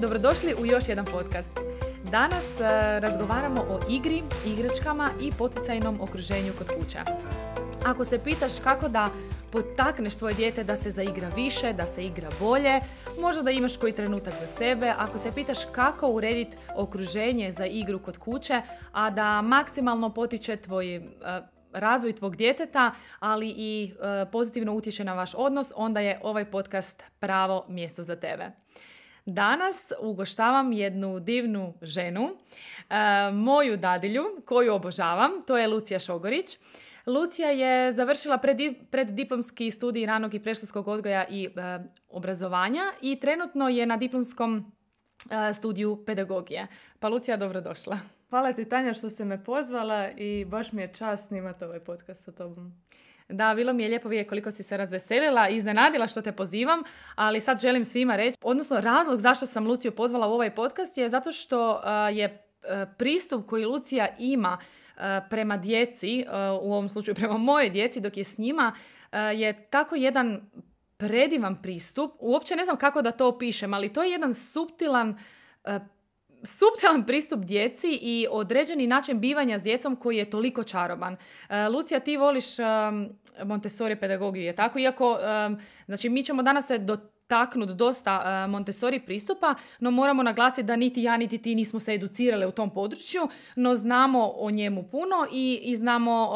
Dobrodošli u još jedan podcast. Danas e, razgovaramo o igri, igračkama i poticajnom okruženju kod kuća. Ako se pitaš kako da potakneš svoje dijete da se zaigra više, da se igra bolje, možda da imaš koji trenutak za sebe, ako se pitaš kako urediti okruženje za igru kod kuće, a da maksimalno potiče tvoj e, razvoj tvog djeteta, ali i e, pozitivno utječe na vaš odnos, onda je ovaj podcast pravo mjesto za tebe. Danas ugoštavam jednu divnu ženu, e, moju dadilju koju obožavam, to je Lucija Šogorić. Lucija je završila preddiplomski studij ranog i predškolskog odgoja i e, obrazovanja i trenutno je na diplomskom e, studiju pedagogije. Pa Lucija, dobrodošla. Hvala ti Tanja što se me pozvala i baš mi je čast snimati ovaj podcast sa tobom. Da, bilo mi je lijepo vidjeti koliko si se razveselila i iznenadila što te pozivam, ali sad želim svima reći, odnosno razlog zašto sam Luciju pozvala u ovaj podcast je zato što uh, je uh, pristup koji Lucija ima uh, prema djeci, u ovom slučaju prema moje djeci dok je s njima, je tako jedan predivan pristup. Uopće ne znam kako da to opišem, ali to je jedan suptilan subtilan pristup djeci i određeni način bivanja s djecom koji je toliko čaroban. E, Lucija, ti voliš e, Montessori pedagogiju, je tako? Iako, e, znači, mi ćemo danas se dotaknuti dosta Montessori pristupa, no moramo naglasiti da niti ja niti ti nismo se educirale u tom području, no znamo o njemu puno i, znamo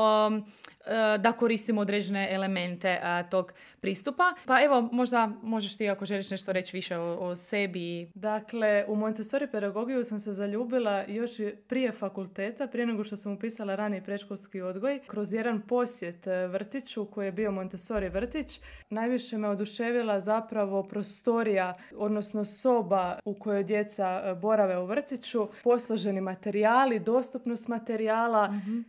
E, da koristimo određene elemente e, tog pristupa. Pa evo, možda možeš ti ako želiš nešto reći više o, o sebi. Dakle, u Montessori pedagogiju sam se zaljubila još prije fakulteta, prije nego što sam upisala rani predškolski odgoj, kroz jedan posjet e, vrtiću koji je bio Montessori vrtić. Najviše me oduševila zapravo prostorija, odnosno soba u kojoj djeca borave u vrtiću, posloženi materijali, dostupnost materijala, mhm.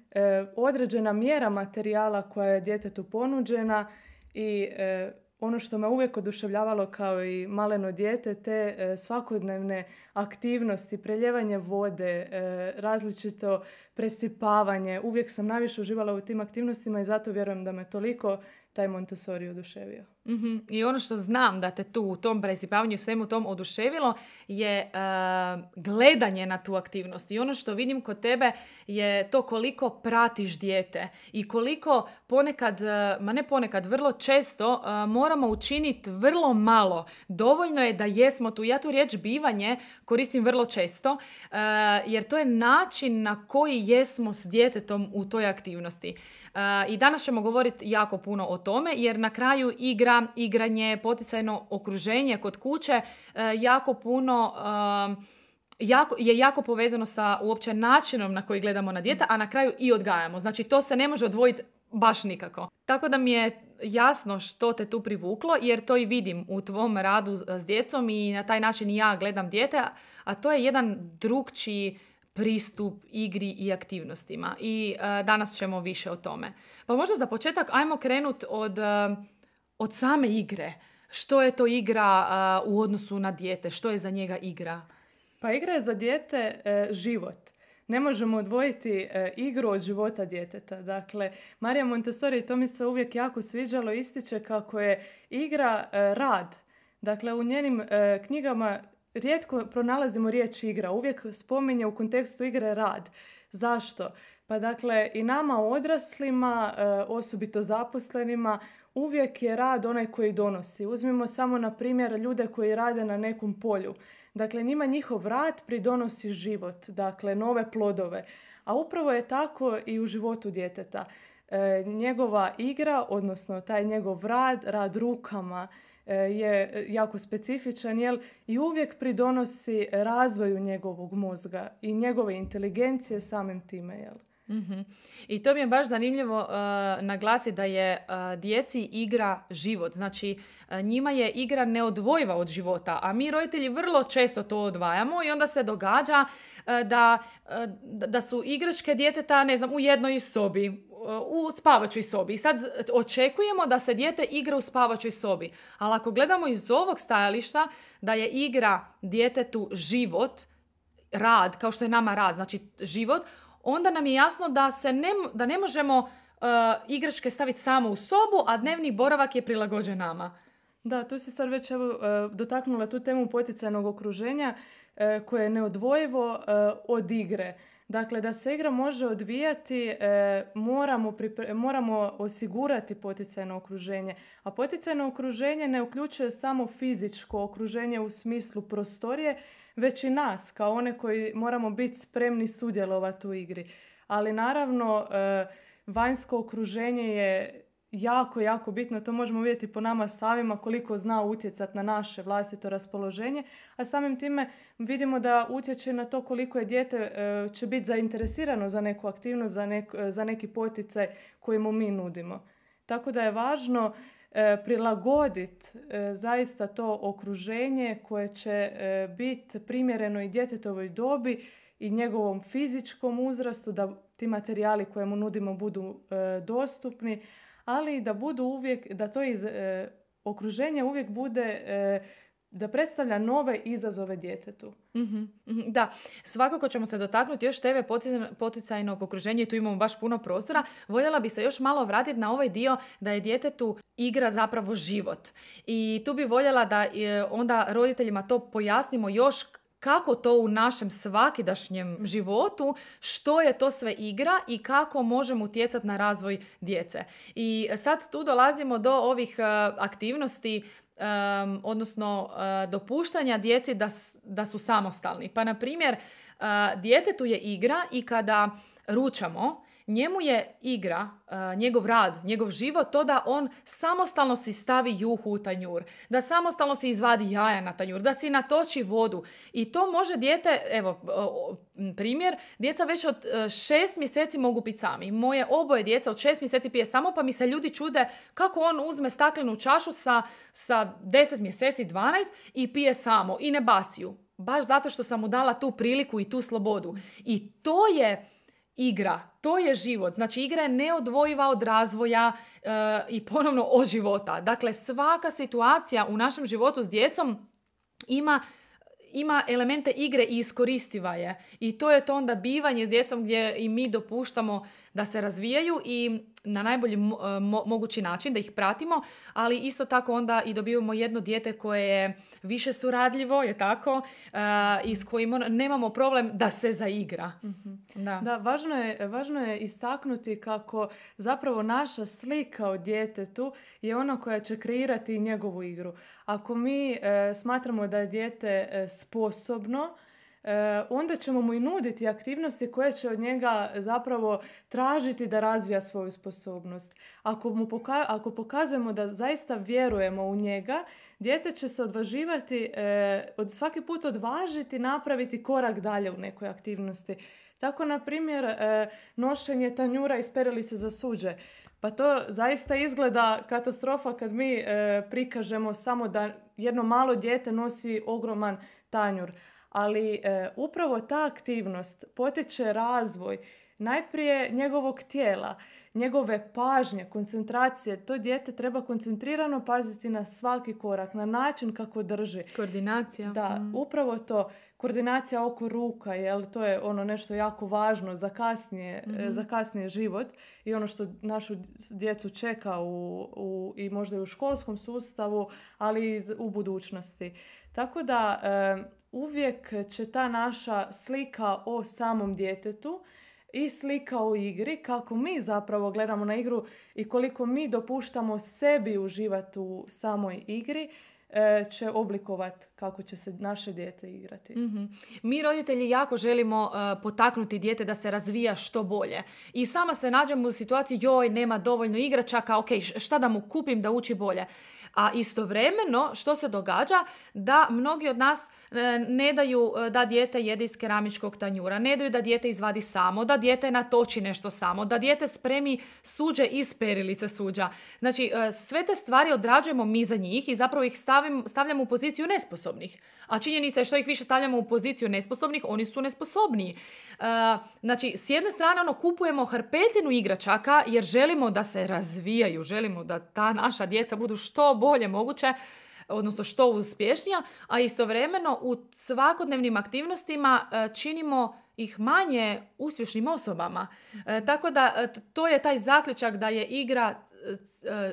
određena mjera materijala materijala koja je djetetu ponuđena i e, ono što me uvijek oduševljavalo kao i maleno dijete, te e, svakodnevne aktivnosti, preljevanje vode, e, različito presipavanje. Uvijek sam najviše uživala u tim aktivnostima i zato vjerujem da me toliko taj Montessori oduševio. Mhm. I ono što znam da te tu u tom presipavanju svemu tom oduševilo je eh, gledanje na tu aktivnost. I ono što vidim kod tebe je to koliko pratiš dijete i koliko ponekad, eh, ma ne ponekad, vrlo često eh, moramo učiniti vrlo malo. Dovoljno je da jesmo tu. Ja tu riječ bivanje koristim vrlo često jer to je način na koji jesmo s djetetom u toj aktivnosti. I danas ćemo govoriti jako puno o tome jer na kraju igra igranje, poticajno okruženje kod kuće e, jako puno e, Jako, je jako povezano sa uopće načinom na koji gledamo na dijeta, a na kraju i odgajamo. Znači to se ne može odvojiti baš nikako. Tako da mi je jasno što te tu privuklo, jer to i vidim u tvom radu s djecom i na taj način ja gledam dijete, a to je jedan drugčiji pristup igri i aktivnostima. I e, danas ćemo više o tome. Pa možda za početak ajmo krenut od od same igre. Što je to igra u odnosu na dijete? Što je za njega igra? Pa igra je za dijete e, život. Ne možemo odvojiti e, igru od života djeteta. Dakle, Marija Montessori, to mi se uvijek jako sviđalo, ističe kako je igra e, rad. Dakle, u njenim knjigama rijetko pronalazimo riječ igra. Uvijek spominje u kontekstu igre rad. Zašto? Pa dakle, i nama odraslima, osobito zaposlenima, uvijek je rad onaj koji donosi. Uzmimo samo na primjer ljude koji rade na nekom polju. Dakle, njima njihov rad pridonosi život, dakle nove plodove. A upravo je tako i u životu djeteta. E, njegova igra, odnosno taj njegov rad, rad rukama, e, je jako specifičan jel i uvijek pridonosi razvoju njegovog mozga i njegove inteligencije samim time jel Mhm. I to mi je baš zanimljivo uh, eh, naglasiti da je eh, djeci igra život. Znači eh, njima je igra neodvojiva od života, a mi roditelji vrlo često to odvajamo i onda se događa da, da su igračke djeteta ne znam, u jednoj sobi, u spavačoj sobi. I sad očekujemo da se dijete igra u spavačoj sobi. Ali ako gledamo iz ovog stajališta da je igra djetetu život, rad, kao što je nama rad, znači život, onda nam je jasno da, se ne, da ne možemo uh, igračke staviti samo u sobu, a dnevni boravak je prilagođen nama. Da, tu si sad već e, dotaknula tu temu poticajnog okruženja e, koje je neodvojivo od igre. Dakle, da se igra može odvijati, moramo, moramo osigurati poticajno okruženje. A poticajno okruženje ne uključuje samo fizičko okruženje u smislu prostorije, već i nas kao one koji moramo biti spremni sudjelovati u igri. Ali naravno e, vanjsko okruženje je jako, jako bitno. To možemo vidjeti po nama samima koliko zna utjecati na naše vlastito raspoloženje, a samim time vidimo da utječe na to koliko je dijete e, će biti zainteresirano za neku aktivnost, za, za neki poticaj koji mu mi nudimo. Tako da je važno E, prilagoditi e, zaista to okruženje koje će e, biti primjereno i djetetovoj dobi i njegovom fizičkom uzrastu, da ti materijali koje mu nudimo budu dostupni, ali i da budu uvijek, da to okruženje uvijek bude da predstavlja nove izazove djetetu. Mhm, mhm. Da, svakako ćemo se dotaknuti još tebe poticajnog okruženja i tu imamo baš puno prostora. Voljela bi se još malo vratiti na ovaj dio da je djetetu igra zapravo život. I tu bi voljela da e, onda roditeljima to pojasnimo još kako to u našem svakidašnjem životu, što je to sve igra i kako možemo utjecati na razvoj djece. I sad tu dolazimo do ovih e, aktivnosti Um, odnosno eh, dopuštanja djeci da, da su samostalni. Pa na primjer, uh, djetetu je igra i kada ručamo, Njemu je igra, e, njegov rad, njegov život to da on samostalno si stavi juhu u tanjur, da samostalno si izvadi jaja na tanjur, da si natoči vodu. I to može djete, evo primjer, djeca već od e, šest mjeseci mogu piti sami. Moje oboje djeca od šest mjeseci pije samo pa mi se ljudi čude kako on uzme staklenu čašu sa, deset mjeseci, dvanaest i pije samo i ne baci ju. Baš zato što sam mu dala tu priliku i tu slobodu. I to je igra. To je život. Znači igra je neodvojiva od razvoja e, i ponovno od života. Dakle, svaka situacija u našem životu s djecom ima ima elemente igre i iskoristiva je. I to je to onda bivanje s djecom gdje i mi dopuštamo da se razvijaju i na najbolji e, mogući način da ih pratimo, ali isto tako onda i dobivamo jedno dijete koje je više suradljivo, je tako, uh, i s kojim nemamo problem da se zaigra. Mhm. Da, da važno, je, važno je istaknuti kako zapravo naša slika o djetetu je ona koja će kreirati njegovu igru. Ako mi e, smatramo da je dijete sposobno, E, onda ćemo mu i nuditi aktivnosti koje će od njega zapravo tražiti da razvija svoju sposobnost. Ako, mu ako pokazujemo da zaista vjerujemo u njega, dijete će se odvaživati, e, od svaki put odvažiti napraviti korak dalje u nekoj aktivnosti. Tako, na primjer, e, nošenje tanjura iz perilice za suđe. Pa to zaista izgleda katastrofa kad mi prikažemo samo da jedno malo dijete nosi ogroman tanjur ali e, upravo ta aktivnost potiče razvoj najprije njegovog tijela, njegove pažnje, koncentracije. To dijete treba koncentrirano paziti na svaki korak, na način kako drži. Koordinacija. Da, mm. upravo to. Koordinacija oko ruka, jel, to je ono nešto jako važno za kasnije, e, mhm. za život i ono što našu djecu čeka u, i možda i u školskom sustavu, ali i u budućnosti. Tako da... E, uvijek će ta naša slika o samom djetetu i slika o igri, kako mi zapravo gledamo na igru i koliko mi dopuštamo sebi uživati u samoj igri, e, će oblikovati kako će se naše dijete igrati. Mhm. Mi roditelji jako želimo e, potaknuti dijete da se razvija što bolje. I sama se nađemo u situaciji joj, nema dovoljno igračaka, ok, šta da mu kupim da uči bolje. A istovremeno što se događa da mnogi od nas e, ne daju e, da dijete jede iz keramičkog tanjura, ne daju da dijete izvadi samo, da dijete natoči nešto samo, da dijete spremi suđe iz perilice suđa. Znači sve te stvari odrađujemo mi za njih i zapravo ih stavim, stavljamo u poziciju nesposobnosti nesposobnih. A činjenica je što ih više stavljamo u poziciju nesposobnih, oni su nesposobniji. E, znači, s jedne strane ono, kupujemo hrpetinu igračaka jer želimo da se razvijaju, želimo da ta naša djeca budu što bolje moguće, odnosno što uspješnija, a istovremeno u svakodnevnim aktivnostima e, činimo ih manje uspješnim osobama. E, tako da to je taj zaključak da je igra E,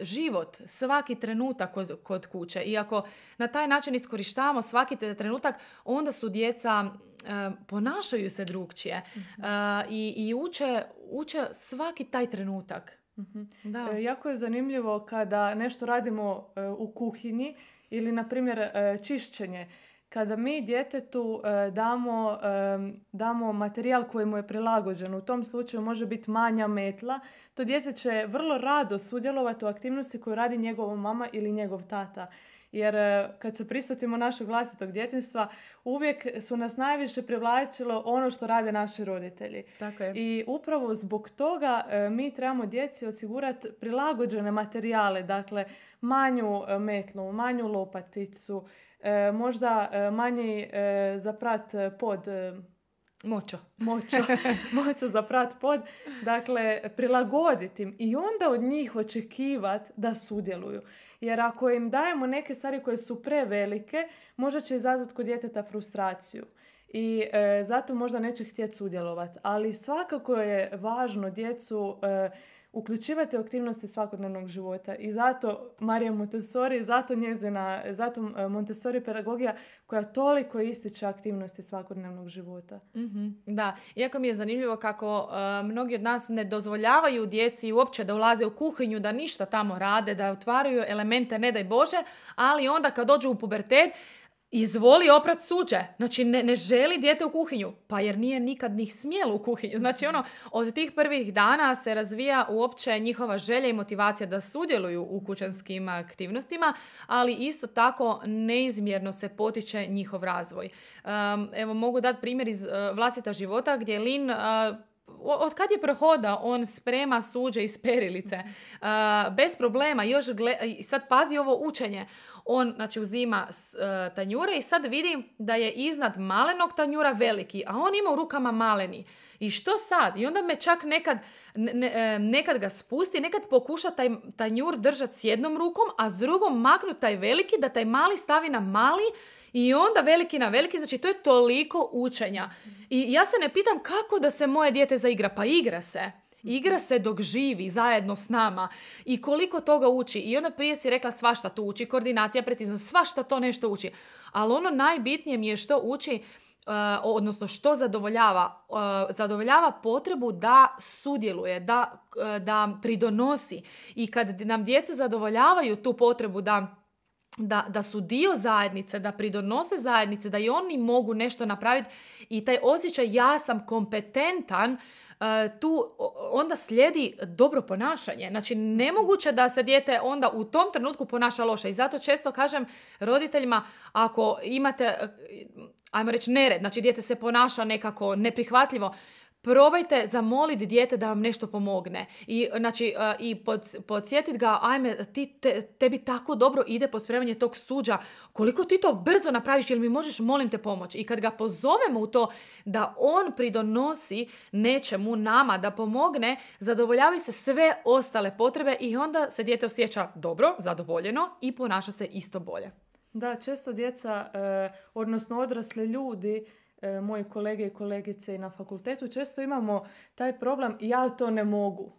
život, svaki trenutak kod, kod kuće. I ako na taj način iskorištavamo svaki trenutak, onda su djeca e, ponašaju se drugčije mhm. e, i, i uče, uče svaki taj trenutak. Mhm. jako je zanimljivo kada nešto radimo u kuhinji ili, na primjer, čišćenje kada mi djetetu e, damo, e, damo materijal koji mu je prilagođen. U tom slučaju može biti manja metla. To dijete će vrlo rado sudjelovati u aktivnosti koju radi njegova mama ili njegov tata. Jer e, kad se prisutimo našeg vlastitog djetinstva, uvijek su nas najviše privlačilo ono što rade naši roditelji. Tako je. I upravo zbog toga mi trebamo djeci osigurati prilagođene materijale, dakle manju metlu, manju lopaticu, E, možda e, manji e, za zaprat pod e, Moćo. za prat pod. Dakle, prilagoditi im i onda od njih očekivati da sudjeluju. Jer ako im dajemo neke stvari koje su prevelike, možda će izazvati kod djeteta frustraciju. I zato možda neće htjeti sudjelovati. Ali svakako je važno djecu uključivati aktivnosti svakodnevnog života i zato Marija Montessori, zato njezina, zato Montessori pedagogija koja toliko ističe aktivnosti svakodnevnog života. Mhm, da, iako mi je zanimljivo kako e, mnogi od nas ne dozvoljavaju djeci uopće da ulaze u kuhinju, da ništa tamo rade, da otvaraju elemente, ne daj Bože, ali onda kad dođu u pubertet, izvoli oprat suđe. Znači, ne, ne želi dijete u kuhinju. Pa jer nije nikad njih smjelo u kuhinju. Znači, ono, od tih prvih dana se razvija uopće njihova želja i motivacija da sudjeluju u kućanskim aktivnostima, ali isto tako neizmjerno se potiče njihov razvoj. Ehm, evo, mogu dati primjer iz eh, vlastita života gdje Lin eh, od kad je prohoda, on sprema suđe iz perilice. Mhm. bez problema, još sad pazi ovo učenje. On znači, uzima uh, tanjure i sad vidi da je iznad malenog tanjura veliki, a on ima u rukama maleni. I što sad? I onda me čak nekad, e, nekad ga spusti, nekad pokuša taj tanjur držati s jednom rukom, a s drugom maknu taj veliki da taj mali stavi na mali i onda veliki na veliki, znači to je toliko učenja. I ja se ne pitam kako da se moje dijete zaigra, pa igra se. Igra se dok živi zajedno s nama i koliko toga uči. I onda prije si rekla svašta to uči, koordinacija, precizno, svašta to nešto uči. Ali ono najbitnije mi je što uči, e, odnosno što zadovoljava. E, zadovoljava potrebu da sudjeluje, da, e, da pridonosi. I kad nam djeca zadovoljavaju tu potrebu da da, da su dio zajednice, da pridonose zajednice, da i oni mogu nešto napraviti i taj osjećaj ja sam kompetentan e, tu onda slijedi dobro ponašanje. Znači, nemoguće da se dijete onda u tom trenutku ponaša loše. I zato često kažem roditeljima, ako imate, e, ajmo reći, nered, znači dijete se ponaša nekako neprihvatljivo, probajte zamoliti dijete da vam nešto pomogne i, znači, e, i podsjetiti ga, ajme, ti, te, tebi tako dobro ide pospremanje tog suđa, koliko ti to brzo napraviš, jel mi možeš, molim te, pomoć. I kad ga pozovemo u to da on pridonosi nečemu nama, da pomogne, zadovoljavaju se sve ostale potrebe i onda se dijete osjeća dobro, zadovoljeno i ponaša se isto bolje. Da, često djeca, e, odnosno odrasli ljudi, E, moji kolege i kolegice i na fakultetu često imamo taj problem ja to ne mogu.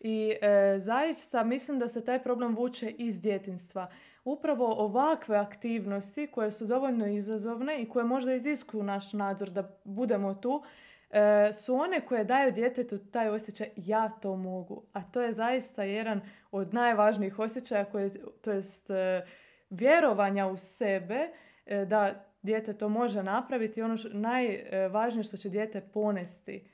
I e, zaista mislim da se taj problem vuče iz djetinstva. Upravo ovakve aktivnosti koje su dovoljno izazovne i koje možda iziskuju naš nadzor da budemo tu, e, su one koje daju djetetu taj osjećaj ja to mogu. A to je zaista jedan od najvažnijih osjećaja, koje, to jest vjerovanja u sebe, da dijete to može napraviti. Ono najvažnije što će dijete ponesti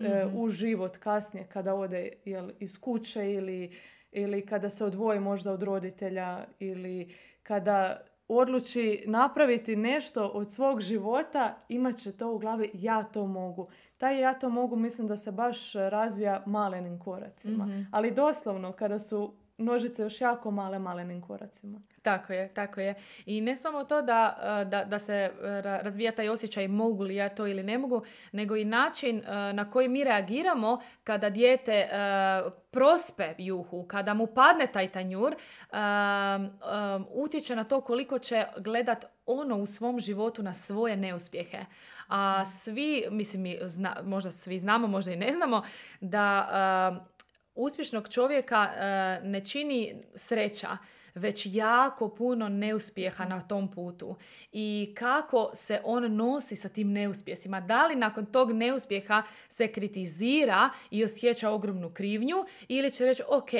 e, mhm. u život kasnije kada ode jel, iz kuće ili, ili kada se odvoji možda od roditelja ili kada odluči napraviti nešto od svog života, imat će to u glavi ja to mogu. Taj ja to mogu mislim da se baš razvija malenim koracima. Mhm. Ali doslovno kada su nožice još jako male, malenim koracima. Tako je, tako je. I ne samo to da, e, da, da se e, razvija taj osjećaj mogu li ja to ili ne mogu, nego i način e, na koji mi reagiramo kada dijete prospe juhu, kada mu padne taj tanjur, utječe na to koliko će gledat ono u svom životu na svoje neuspjehe. A svi, mislim, mi možda svi znamo, možda i ne znamo, da uspješnog čovjeka e, ne čini sreća, već jako puno neuspjeha na tom putu i kako se on nosi sa tim neuspjesima. Da li nakon tog neuspjeha se kritizira i osjeća ogromnu krivnju ili će reći ok,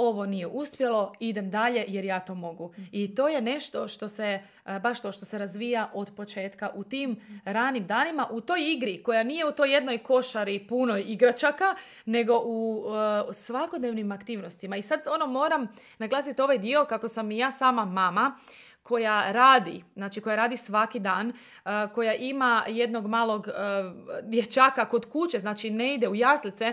ovo nije uspjelo, idem dalje jer ja to mogu. Mm. I to je nešto što se, e, baš to što se razvija od početka u tim mm. ranim danima, u toj igri koja nije u toj jednoj košari punoj igračaka, nego u e, svakodnevnim aktivnostima. I sad ono moram naglasiti ovaj dio kako sam i ja sama mama, koja radi, znači koja radi svaki dan, e, koja ima jednog malog e, dječaka kod kuće, znači ne ide u jaslice e,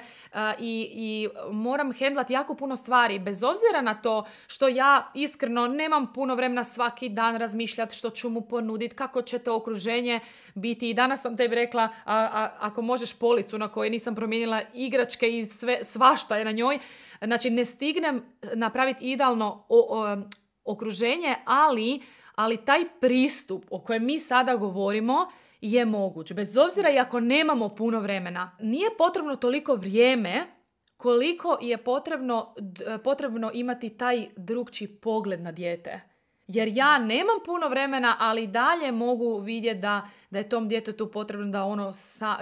i, i moram hendlati jako puno stvari, bez obzira na to što ja iskreno nemam puno vremena svaki dan razmišljati što ću mu ponuditi, kako će to okruženje biti. I danas sam tebi rekla, a, ako možeš policu na kojoj nisam promijenila igračke i sve, svašta je na njoj, znači ne stignem napraviti idealno o, okruženje, ali, ali taj pristup o kojem mi sada govorimo je moguć. Bez obzira i ako nemamo puno vremena. Nije potrebno toliko vrijeme koliko je potrebno, potrebno imati taj drugčiji pogled na dijete jer ja nemam puno vremena, ali dalje mogu vidjeti da, da je tom djetetu potrebno da ono,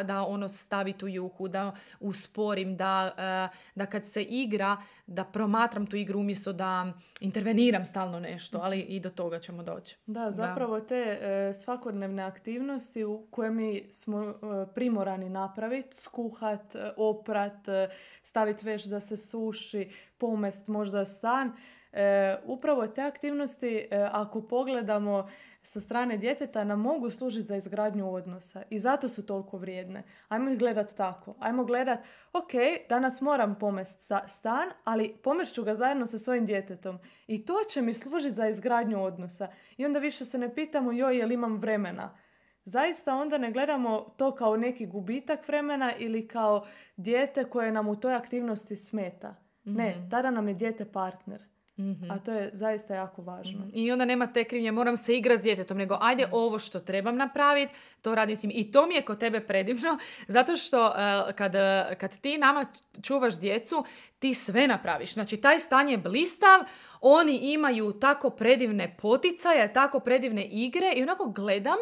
da ono stavi tu juhu, da usporim, da, eh, da kad se igra, da promatram tu igru umjesto da interveniram stalno nešto, ali i do toga ćemo doći. Da, zapravo te eh, svakodnevne aktivnosti u koje mi smo eh, primorani napraviti, skuhat, oprat, staviti veš da se suši, pomest možda stan, e, upravo te aktivnosti e, ako pogledamo sa strane djeteta nam mogu služiti za izgradnju odnosa i zato su toliko vrijedne. Ajmo ih gledat tako. Ajmo gledat, ok, danas moram pomest stan, ali ću ga zajedno sa svojim djetetom. I to će mi služiti za izgradnju odnosa. I onda više se ne pitamo, joj, jel imam vremena. Zaista onda ne gledamo to kao neki gubitak vremena ili kao dijete koje nam u toj aktivnosti smeta. Ne, mhm. tada nam je dijete partner. Mhm. A to je zaista jako važno. Mhm. I onda nema te krivnje, moram se igrati s djetetom, nego ajde mhm. ovo što trebam napraviti, to radim I to mi je kod tebe predivno, zato što e, kad, e, kad ti nama čuvaš djecu, ti sve napraviš. Znači, taj stan je blistav, oni imaju tako predivne poticaje, tako predivne igre i onako gledam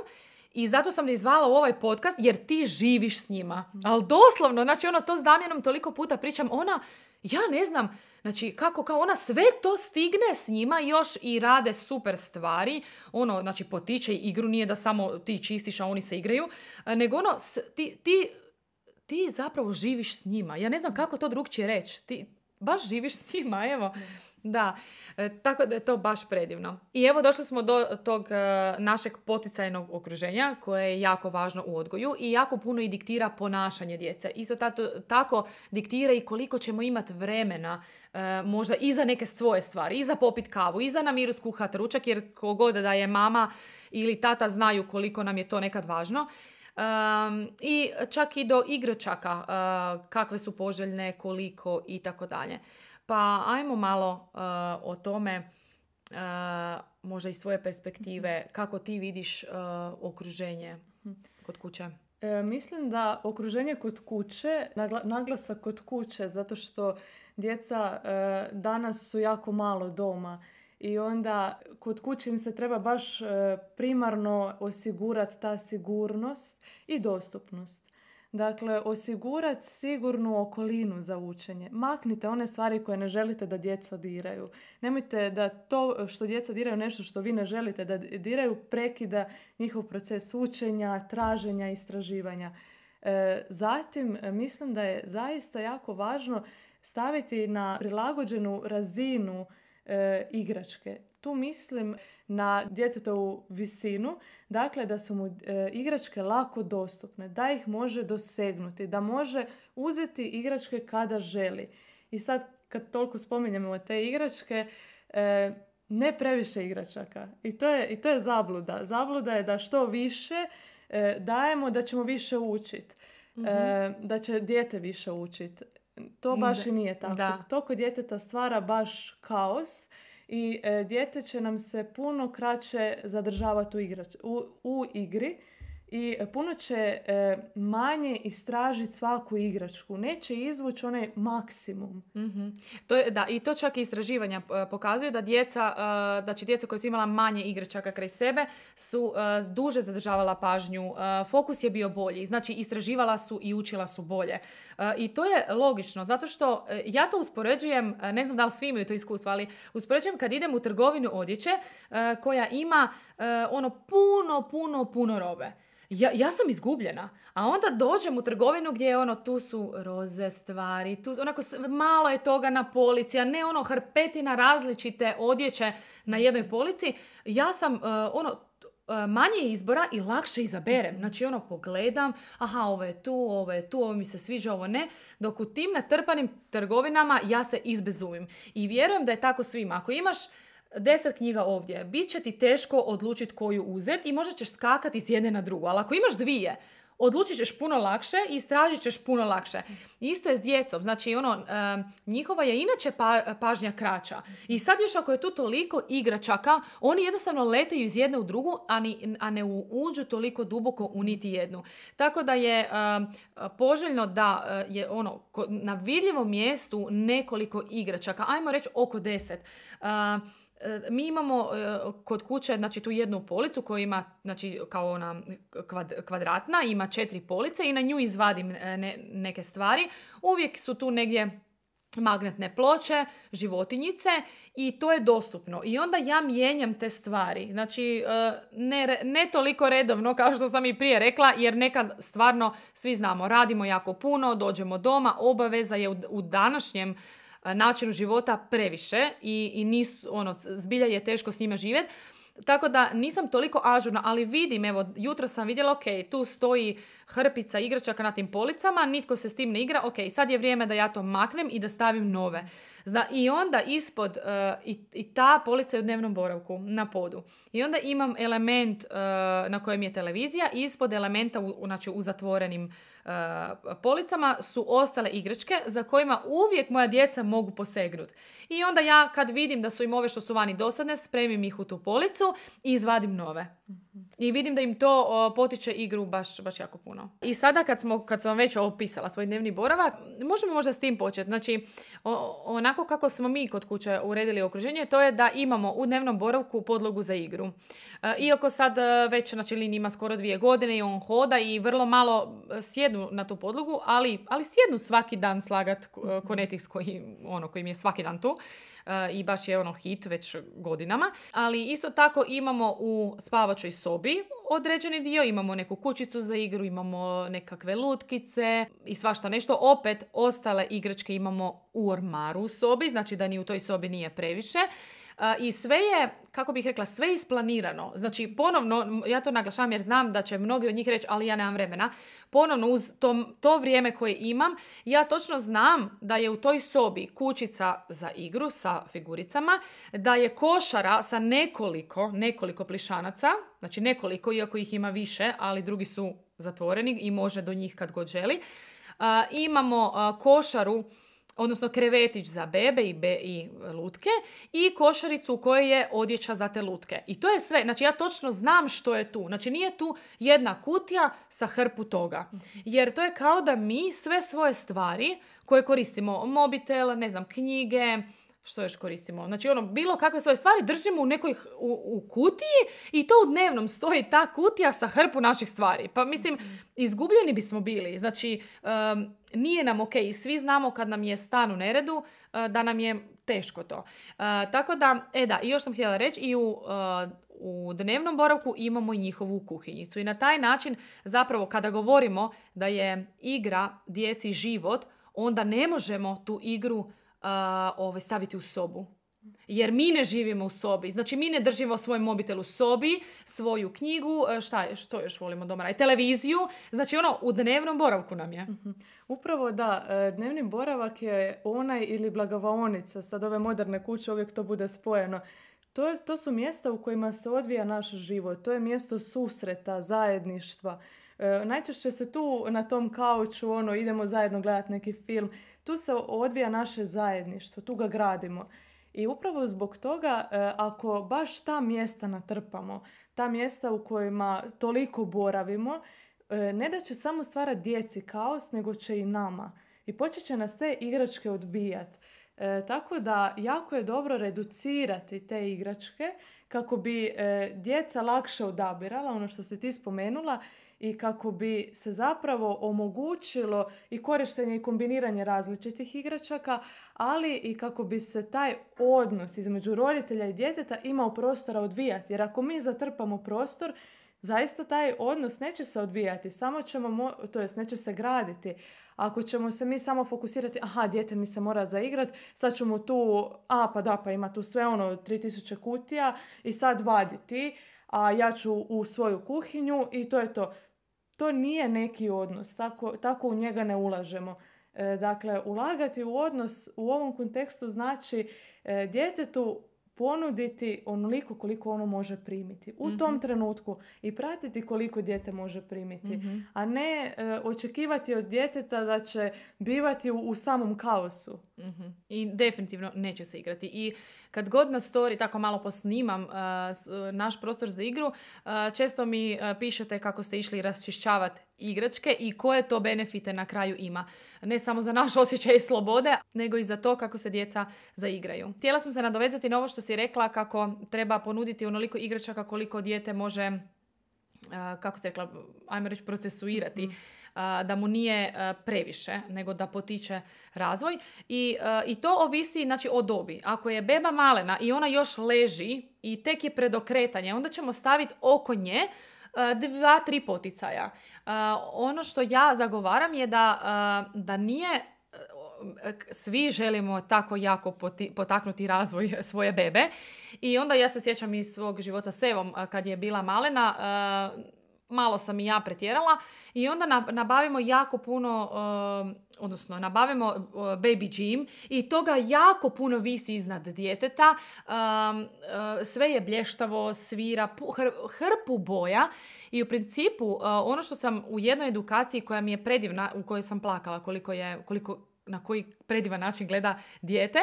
i zato sam te izvala u ovaj podcast jer ti živiš s njima. Ali doslovno, znači ono to s Damjanom toliko puta pričam, ona, ja ne znam, znači kako kao ona sve to stigne s njima još i rade super stvari, ono znači potiče igru, nije da samo ti čistiš a oni se igraju, nego ono ti, ti, ti zapravo živiš s njima. Ja ne znam kako to drugčije reći, ti baš živiš s njima, evo. Da, e, tako da je to baš predivno. I evo došli smo do tog e, našeg poticajnog okruženja koje je jako važno u odgoju i jako puno i diktira ponašanje djece. Isto tako diktira i koliko ćemo imati vremena e, možda i za neke svoje stvari, i za popit kavu, i za namiru skuhat ručak jer kogod da je mama ili tata znaju koliko nam je to nekad važno. I čak i do igračaka, kakve su poželjne, koliko i tako dalje. Pa ajmo malo eh, o tome, uh, možda iz svoje perspektive, mhm. kako ti vidiš eh, okruženje mhm. kod kuće. E, mislim da okruženje kod kuće, nagla, naglasak kod kuće, zato što djeca danas su jako malo doma i onda kod kuće im se treba baš primarno osigurati ta sigurnost i dostupnost. Dakle, osigurati sigurnu okolinu za učenje. Maknite one stvari koje ne želite da djeca diraju. Nemojte da to što djeca diraju nešto što vi ne želite da diraju prekida njihov proces učenja, traženja, istraživanja. E, zatim, mislim da je zaista jako važno staviti na prilagođenu razinu e, igračke. Tu mislim na djetetovu visinu, dakle da su mu e, igračke lako dostupne, da ih može dosegnuti, da može uzeti igračke kada želi. I sad kad toliko spominjemo te igračke, e, ne previše igračaka. I to je, i to je zabluda. Zabluda je da što više e, dajemo, da ćemo više učiti. E, mhm. Da će dijete više učiti. To baš i nije tako. To kod djeteta stvara baš kaos i e, dijete će nam se puno kraće zadržavati u, igrač, u, u igri i e, puno će e, manje istražiti svaku igračku. Neće izvući onaj maksimum. Mhm. To je, da, i to čak i istraživanja e, pokazuju da djeca, djeca koja su imala manje igračaka kraj sebe su duže zadržavala pažnju, fokus je bio bolji, znači istraživala su i učila su bolje. I to je logično, zato što ja to uspoređujem, ne znam da li svi imaju to iskustvo, ali uspoređujem kad idem u trgovinu odjeće koja ima ono puno, puno, puno robe ja, ja sam izgubljena. A onda dođem u trgovinu gdje je ono, tu su roze stvari, tu, onako malo je toga na polici, a ne ono hrpetina različite odjeće na jednoj polici. Ja sam, e, ono, e, manje izbora i lakše izaberem. Znači ono pogledam, aha ovo je tu, ovo je tu, ovo mi se sviđa, ovo ne. Dok u tim natrpanim trgovinama ja se izbezumim. I vjerujem da je tako svima. Ako imaš deset knjiga ovdje, bit će ti teško odlučiti koju uzet i možda ćeš skakati s jedne na drugu. Ali ako imaš dvije, odlučit ćeš puno lakše i istražit ćeš puno lakše. Isto je s djecom, znači ono, njihova je inače pa, pažnja kraća. I sad još ako je tu toliko igračaka, oni jednostavno leteju iz jedne u drugu, a, a ne uđu toliko duboko u niti jednu. Tako da je poželjno da eh, je ono, na vidljivom mjestu nekoliko igračaka, ajmo reći oko deset. E, mi imamo e, kod kuće znači, tu jednu policu koja ima znači, kao ona kvadratna, ima četiri police i na nju izvadim e, neke stvari. Uvijek su tu negdje magnetne ploče, životinjice i to je dostupno. I onda ja mijenjam te stvari. Znači, ne, ne toliko redovno kao što sam i prije rekla, jer nekad stvarno, svi znamo, radimo jako puno, dođemo doma, obaveza je u, u današnjem E, načinu života previše i, i ono, zbilja je teško s njima živjeti. Tako da nisam toliko ažurna, ali vidim, evo, jutro sam vidjela, ok, tu stoji hrpica igračaka na tim policama, nitko se s tim ne igra, ok, sad je vrijeme da ja to maknem i da stavim nove. Zna, I onda ispod, e, i, i, ta polica je u dnevnom boravku, na podu. I onda imam element e, na kojem je televizija, ispod elementa, u, znači u zatvorenim Eh, policama su ostale igračke za kojima uvijek moja djeca mogu posegnuti. I onda ja kad vidim da su im ove što su vani dosadne, spremim ih u tu policu i izvadim nove. I vidim da im to potiče igru baš, baš jako puno. I sada kad, smo, kad sam već opisala svoj dnevni boravak, možemo možda s tim početi. Znači, onako kako smo mi kod kuće uredili okruženje, to je da imamo u dnevnom boravku podlogu za igru. E, iako sad e, već, znači Lin ima skoro dvije godine i on hoda i vrlo malo e, sjednu na tu podlogu, ali, ali sjednu svaki dan slagat konetiks mhm. s kojim, ono, kojim je svaki dan tu i baš je ono hit već godinama. Ali isto tako imamo u spavačoj sobi određeni dio, imamo neku kućicu za igru, imamo nekakve lutkice i svašta nešto. Opet ostale igračke imamo u ormaru u sobi, znači da ni u toj sobi nije previše. I sve je, kako bih rekla, sve isplanirano. Znači, ponovno, ja to naglašavam jer znam da će mnogi od njih reći, ali ja nemam vremena. Ponovno, uz to, to vrijeme koje imam, ja točno znam da je u toj sobi kućica za igru sa figuricama, da je košara sa nekoliko, nekoliko plišanaca, znači nekoliko, iako ih ima više, ali drugi su zatvoreni i može do njih kad god želi. imamo košaru odnosno krevetić za bebe i, be, i lutke i košaricu u kojoj je odjeća za te lutke. I to je sve. Znači ja točno znam što je tu. Znači nije tu jedna kutija sa hrpu toga. Jer to je kao da mi sve svoje stvari koje koristimo, mobitel, ne znam, knjige, što još koristimo? Znači, ono, bilo kakve svoje stvari držimo u nekoj u, kutiji i to u dnevnom stoji ta kutija sa hrpu naših stvari. Pa mislim, izgubljeni bismo bili. Znači, nije nam ok. I svi znamo kad nam je stan u neredu, eh, da nam je teško to. Eh, tako da, e da, i još sam htjela reći, i u eh, u dnevnom boravku imamo i njihovu kuhinjicu. I na taj način zapravo kada govorimo da je igra djeci život, onda ne možemo tu igru ovaj, staviti u sobu. Jer mi ne živimo u sobi. Znači mi ne držimo svoj mobitel u sobi, svoju knjigu, e, šta je, što još volimo doma raditi, televiziju. Znači ono, u dnevnom boravku nam je. Mhm. Upravo da, e, dnevni boravak je onaj ili blagavaonica, sad ove moderne kuće uvijek to bude spojeno. To, je, to su mjesta u kojima se odvija naš život, to je mjesto susreta, zajedništva. E, najčešće se tu na tom kauču ono, idemo zajedno gledati neki film, tu se odvija naše zajedništvo, tu ga gradimo. I upravo zbog toga, e, ako baš ta mjesta natrpamo, ta mjesta u kojima toliko boravimo, e, ne da će samo stvarati djeci kaos, nego će i nama. I počet će nas te igračke odbijati. E, tako da jako je dobro reducirati te igračke kako bi djeca lakše odabirala ono što si ti spomenula i kako bi se zapravo omogućilo i korištenje i kombiniranje različitih igračaka, ali i kako bi se taj odnos između roditelja i djeteta imao prostora odvijati. Jer ako mi zatrpamo prostor, zaista taj odnos neće se odvijati, samo ćemo, to jest neće se graditi. Ako ćemo se mi samo fokusirati, aha, dijete mi se mora zaigrat, sad ćemo tu, a pa da, pa ima tu sve ono 3000 kutija i sad vaditi, a ja ću u svoju kuhinju i to je to to nije neki odnos, tako, tako u njega ne ulažemo. E, dakle, ulagati u odnos u ovom kontekstu znači e, djetetu ponuditi onoliko koliko ono može primiti u mhm. tom trenutku i pratiti koliko dijete može primiti mhm. a ne e, očekivati od djeteta da će bivati u, samom kaosu mhm. i definitivno neće se igrati i kad god na story tako malo posnimam e, e, naš prostor za igru često mi pišete kako ste išli raščišćavati igračke i koje to benefite na kraju ima. Ne samo za naš osjećaj slobode, nego i za to kako se djeca zaigraju. Htjela sam se nadovezati na ovo što si rekla kako treba ponuditi onoliko igračaka koliko dijete može kako se rekla, ajmo reći procesuirati, mm. da mu nije previše, nego da potiče razvoj. I, I to ovisi znači, o dobi. Ako je beba malena i ona još leži i tek je predokretanje, onda ćemo staviti oko nje E, dva, tri poticaja. E, ono što ja zagovaram je da, e, da nije svi želimo tako jako potaknuti razvoj svoje bebe. I onda ja se sjećam iz svog života sevom kad je bila malena, malo sam i ja pretjerala i onda nabavimo jako puno odnosno nabavimo e, baby gym i toga jako puno visi iznad djeteta. E, sve je blještavo, svira, hrpu boja i u principu e, ono što sam u jednoj edukaciji koja mi je predivna, u kojoj sam plakala koliko je, koliko na koji predivan način gleda dijete,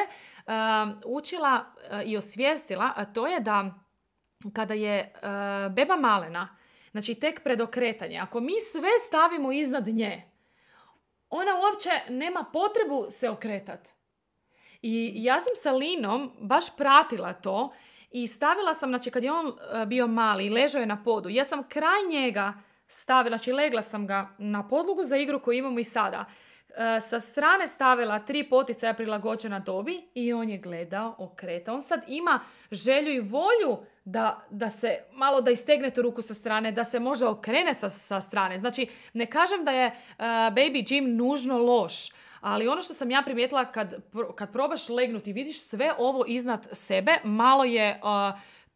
učila i osvijestila, a to je da kada je beba malena, znači tek pred okretanje, ako mi sve stavimo iznad nje, ona uopće nema potrebu se okretat. I ja sam sa Linom baš pratila to i stavila sam, znači kad je on e, bio mali i ležao je na podu, ja sam kraj njega stavila, znači legla sam ga na podlugu za igru koju imamo i sada. E, sa strane stavila tri poticaja prilagođena dobi i on je gledao, okretao. On sad ima želju i volju da, da se malo da istegne ruku sa strane, da se možda okrene sa, sa strane. Znači, ne kažem da je e, baby gym nužno loš, ali ono što sam ja primijetila kad, kad probaš legnuti, vidiš sve ovo iznad sebe, malo je... E,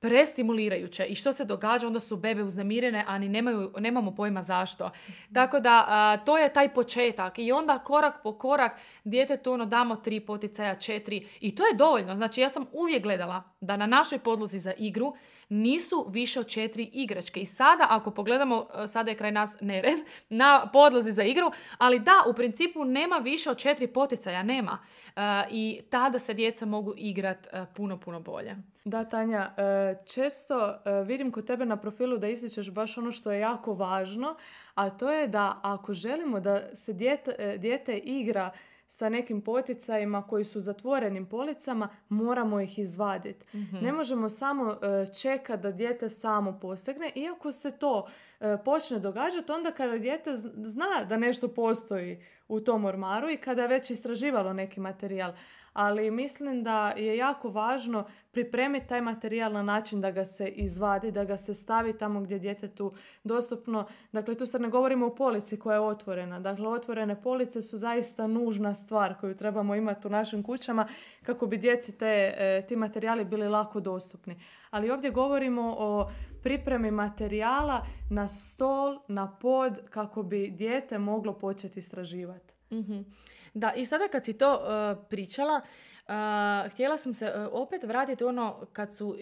prestimulirajuće i što se događa onda su bebe uznemirene a ni nemaju, nemamo pojma zašto mhm. tako da to je taj početak i onda korak po korak djetetu ono damo tri poticaja četiri i to je dovoljno znači ja sam uvijek gledala da na našoj podlozi za igru nisu više od četiri igračke i sada ako pogledamo e, sada je kraj nas nered na podlozi za igru ali da u principu nema više od četiri poticaja nema e, i tada se djeca mogu igrati e, puno puno bolje da, Tanja, e, često e, vidim kod tebe na profilu da ističeš baš ono što je jako važno, a to je da ako želimo da se dijete, e, igra sa nekim poticajima koji su zatvorenim policama, moramo ih izvaditi. Mhm. Ne možemo samo čekati da dijete samo posegne, iako se to počne događati onda kada dijete zna da nešto postoji u tom ormaru i kada je već istraživalo neki materijal ali mislim da je jako važno pripremiti taj materijal na način da ga se izvadi, da ga se stavi tamo gdje tu dostupno. Dakle, tu sad ne govorimo o polici koja je otvorena. Dakle, otvorene police su zaista nužna stvar koju trebamo imati u našim kućama kako bi djeci te, e, ti materijali bili lako dostupni. Ali ovdje govorimo o pripremi materijala na stol, na pod, kako bi dijete moglo početi istraživati. mm da, i sada kad si to e, pričala, e, htjela sam se e, opet vratiti ono kad su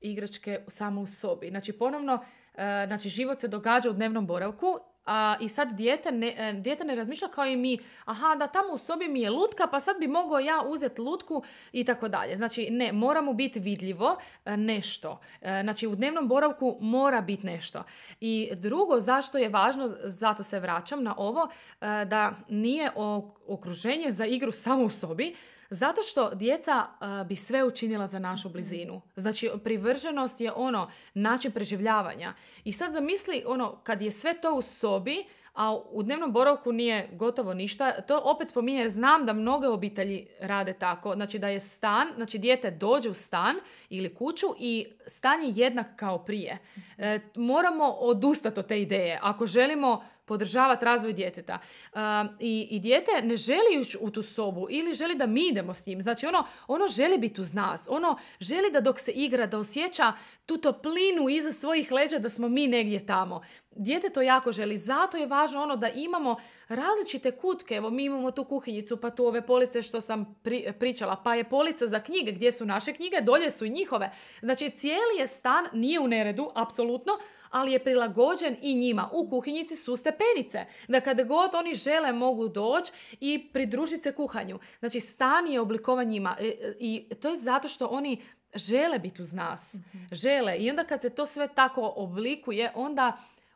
igračke samo u sobi. Znači ponovno, znači život se događa u dnevnom boravku a, i sad dijete ne, e, ne razmišlja kao i mi, aha da tamo u sobi mi je lutka pa sad bi mogao ja uzeti lutku i tako dalje. Znači ne, mora mu biti vidljivo e, nešto. E, znači u dnevnom boravku mora biti nešto. I drugo zašto je važno, zato se vraćam na ovo, da nije okruženje za igru samo u sobi, zato što djeca eh, bi sve učinila za našu mhm. blizinu. Znači, privrženost je ono način preživljavanja. I sad zamisli ono kad je sve to u sobi, a u dnevnom boravku nije gotovo ništa. To opet spominje znam da mnoge obitelji rade tako. Znači da je stan, znači dijete dođe u stan ili kuću i stan je jednak kao prije. Mhm. Eh, moramo odustati od te ideje. Ako želimo podržavati razvoj djeteta. Ehm, I, i dijete ne želi ući u tu sobu ili želi da mi idemo s njim. Znači ono, ono želi biti uz nas. Ono želi da dok se igra, da osjeća tu toplinu iza svojih leđa da smo mi negdje tamo. Dijete to jako želi, zato je važno ono da imamo različite kutke, evo mi imamo tu kuhinjicu pa tu ove police što sam e, pričala, pa je polica za knjige gdje su naše knjige, dolje su i njihove. Znači cijeli je stan, nije u neredu, apsolutno, ali je prilagođen i njima. U kuhinjici su stepenice, da kada god oni žele mogu doći i pridružiti se kuhanju. Znači stan je oblikovan njima e, e, i, to je zato što oni žele biti uz nas, mhm. žele i onda kad se to sve tako oblikuje, onda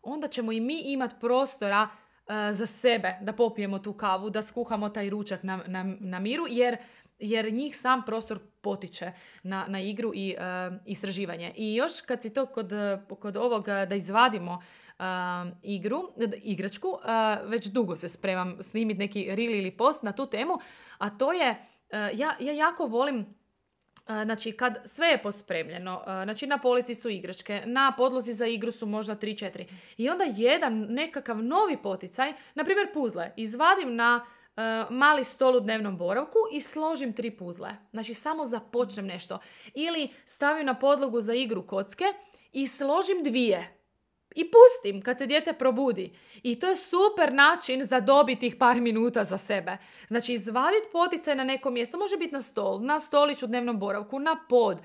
onda ćemo i mi imati prostora e, za sebe da popijemo tu kavu, da skuhamo taj ručak na, na, na miru, jer jer njih sam prostor potiče na, na igru i uh, istraživanje. I još kad si to kod, kod ovog e, da izvadimo igru, igračku, već dugo se spremam snimiti neki reel ili post na tu temu, a to je, ja, ja jako volim E, znači, kad sve je pospremljeno, e, znači na polici su igračke, na podlozi za igru su možda 3-4 i onda jedan nekakav novi poticaj, na primjer puzle, izvadim na e, mali stol u dnevnom boravku i složim tri puzle. Znači, samo započnem nešto. Ili stavim na podlogu za igru kocke i složim dvije i pustim kad se dijete probudi. I to je super način za dobiti ih par minuta za sebe. Znači, izvaditi poticaj na neko mjesto, može biti na stol, na stolić u dnevnom boravku, na pod.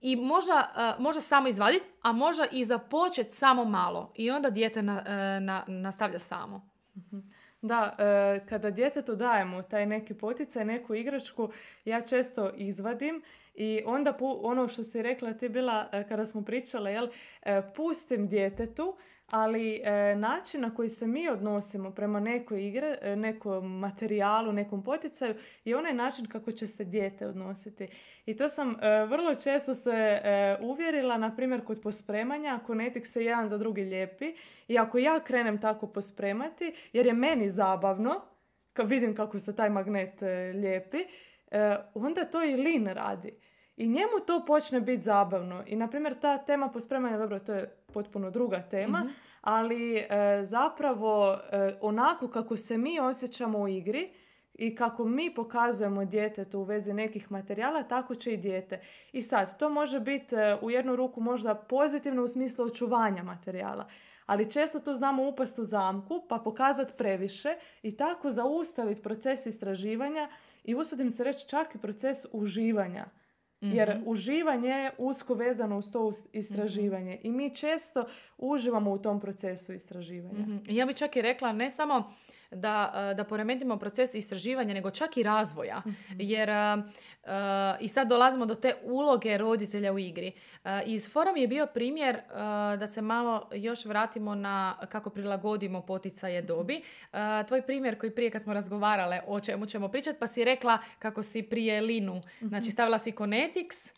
I e, može samo izvaditi, a može i započeti samo malo. I onda dijete na, e, na, nastavlja samo. Mhm. Da, e, kada djetetu dajemo taj neki poticaj, neku igračku, ja često izvadim i onda ono što si rekla ti bila e, kada smo pričala, jel, e, pustim djetetu, ali e, način na koji se mi odnosimo prema nekoj igre, nekom materijalu, nekom poticaju je onaj način kako će se dijete odnositi. I to sam vrlo često se uvjerila, na primjer kod pospremanja, ako netik se jedan za drugi lijepi i ako ja krenem tako pospremati, jer je meni zabavno, kad vidim kako se taj magnet lijepi, onda to i Lin radi. I njemu to počne biti zabavno. I, na primjer, ta tema pospremanja, dobro, to je potpuno druga tema, mhm. ali e, zapravo e, onako kako se mi osjećamo u igri i kako mi pokazujemo djetetu u vezi nekih materijala, tako će i dijete. I sad, to može biti e, u jednu ruku možda pozitivno u smislu očuvanja materijala, ali često to znamo upast u zamku pa pokazati previše i tako zaustaviti proces istraživanja i usudim se reći čak i proces uživanja Mm-hmm. Jer mhm. uživanje je usko vezano uz to istraživanje. Mhm. I mi često uživamo u tom procesu istraživanja. Mhm. Ja bih čak i rekla ne samo da, e, da poremetimo proces istraživanja, nego čak i razvoja. Mhm. Jer e, e, i sad dolazimo do te uloge roditelja u igri. iz forum je bio primjer da se malo još vratimo na kako prilagodimo poticaje mhm. dobi. Tvoj primjer koji prije kad smo razgovarale o čemu ćemo pričati, pa si rekla kako si prije Linu. Znači mhm. stavila si Konetics,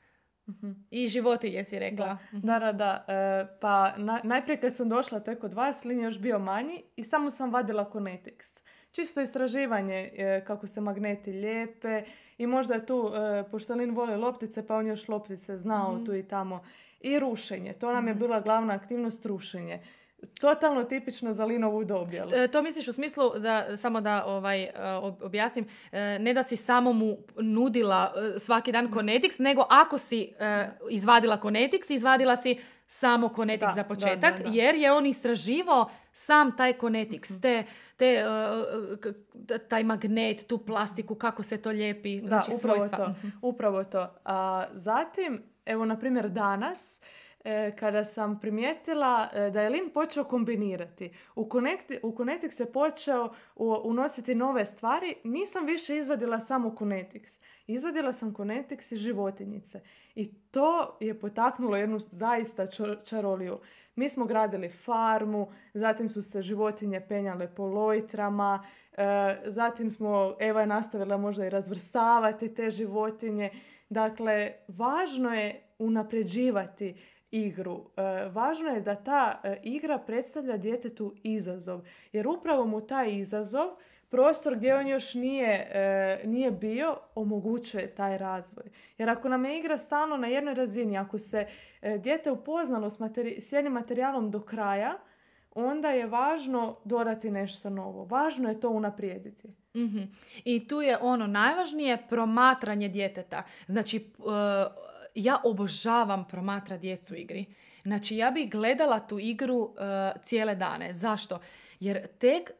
Mhm. I životinje si rekla. Da, mhm. da, da. E, pa najprije kad sam došla to kod vas, linija još bio manji i samo sam vadila konetiks. Čisto istraživanje e, kako se magneti lijepe i možda je tu, e, pošto lin voli loptice, pa on još loptice znao mhm. tu i tamo. I rušenje, to nam je bila glavna aktivnost rušenje. Totalno tipično za linovu dobjelu. E, to misliš u smislu da, samo da ovaj, e, objasnim, e, ne da si samo mu nudila svaki dan Konetix, nego ako si izvadila Konetix, izvadila si samo Konetix za početak, jer je on istraživao sam taj Konetix, mhm. te, te taj magnet, tu plastiku, kako se to lijepi. Da, znači, upravo to. Mhm. Upravo to. A, zatim, evo, na primjer, danas, E, kada sam primijetila e, da je Lin počeo kombinirati. U, Connect, u je počeo unositi nove stvari. Nisam više izvadila samo Connectix. Izvadila sam Connectix i životinjice. I to je potaknulo jednu zaista čaroliju. Mi smo gradili farmu, zatim su se životinje penjale po lojtrama, e, zatim smo, Eva je nastavila možda i razvrstavati te životinje. Dakle, važno je unapređivati igru. E, važno je da ta e, igra predstavlja djetetu izazov, jer upravo mu taj izazov, prostor gdje on još nije, e, nije bio, omogućuje taj razvoj. Jer ako nam je igra stalno na jednoj razini, ako se dijete upoznalo s, s jednim materijalom do kraja, onda je važno dodati nešto novo. Važno je to unaprijediti. Mhm. I tu je ono najvažnije promatranje djeteta. Znači, ja obožavam promatra djecu igri. Znači, ja bi gledala tu igru eh, cijele dane. Zašto? Jer tek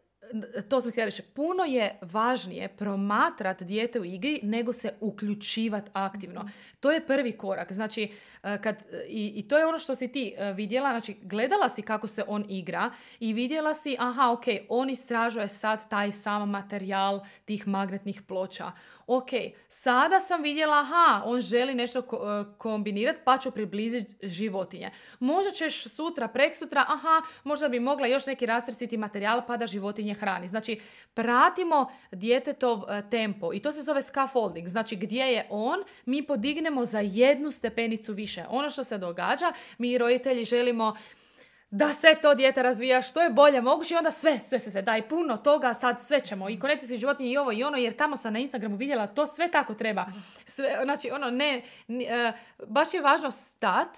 to sam htjela reći, puno je važnije promatrat dijete u igri nego se uključivati aktivno. Mhm. To je prvi korak. Znači, e, kad, i, to je ono što si ti e, vidjela, znači gledala si kako se on igra i vidjela si, aha, ok, on istražuje sad taj sam materijal tih magnetnih ploča. Ok, sada sam vidjela, aha, on želi nešto e, kombinirati pa ću približiti životinje. Možda ćeš sutra, preksutra, aha, možda bi mogla još neki rastresiti materijal pa da životinje hrani. Znači, pratimo djetetov e, tempo i to se zove scaffolding. Znači, gdje je on, mi podignemo za jednu stepenicu više. Ono što se događa, mi roditelji želimo da se to dijete razvija što je bolje moguće i onda sve, sve se, da daj puno toga, sad sve ćemo i se životinje i ovo i ono jer tamo sam na Instagramu vidjela to sve tako treba. Sve, znači ono ne, e, baš je važno stat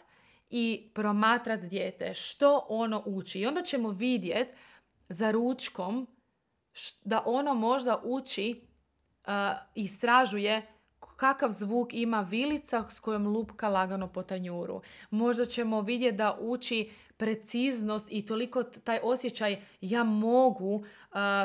i promatrat dijete, što ono uči i onda ćemo vidjeti za ručkom da ono možda uči uh, istražuje kakav zvuk ima vilica s kojom lupka lagano po tanjuru. Možda ćemo vidjeti da uči preciznost i toliko taj osjećaj ja mogu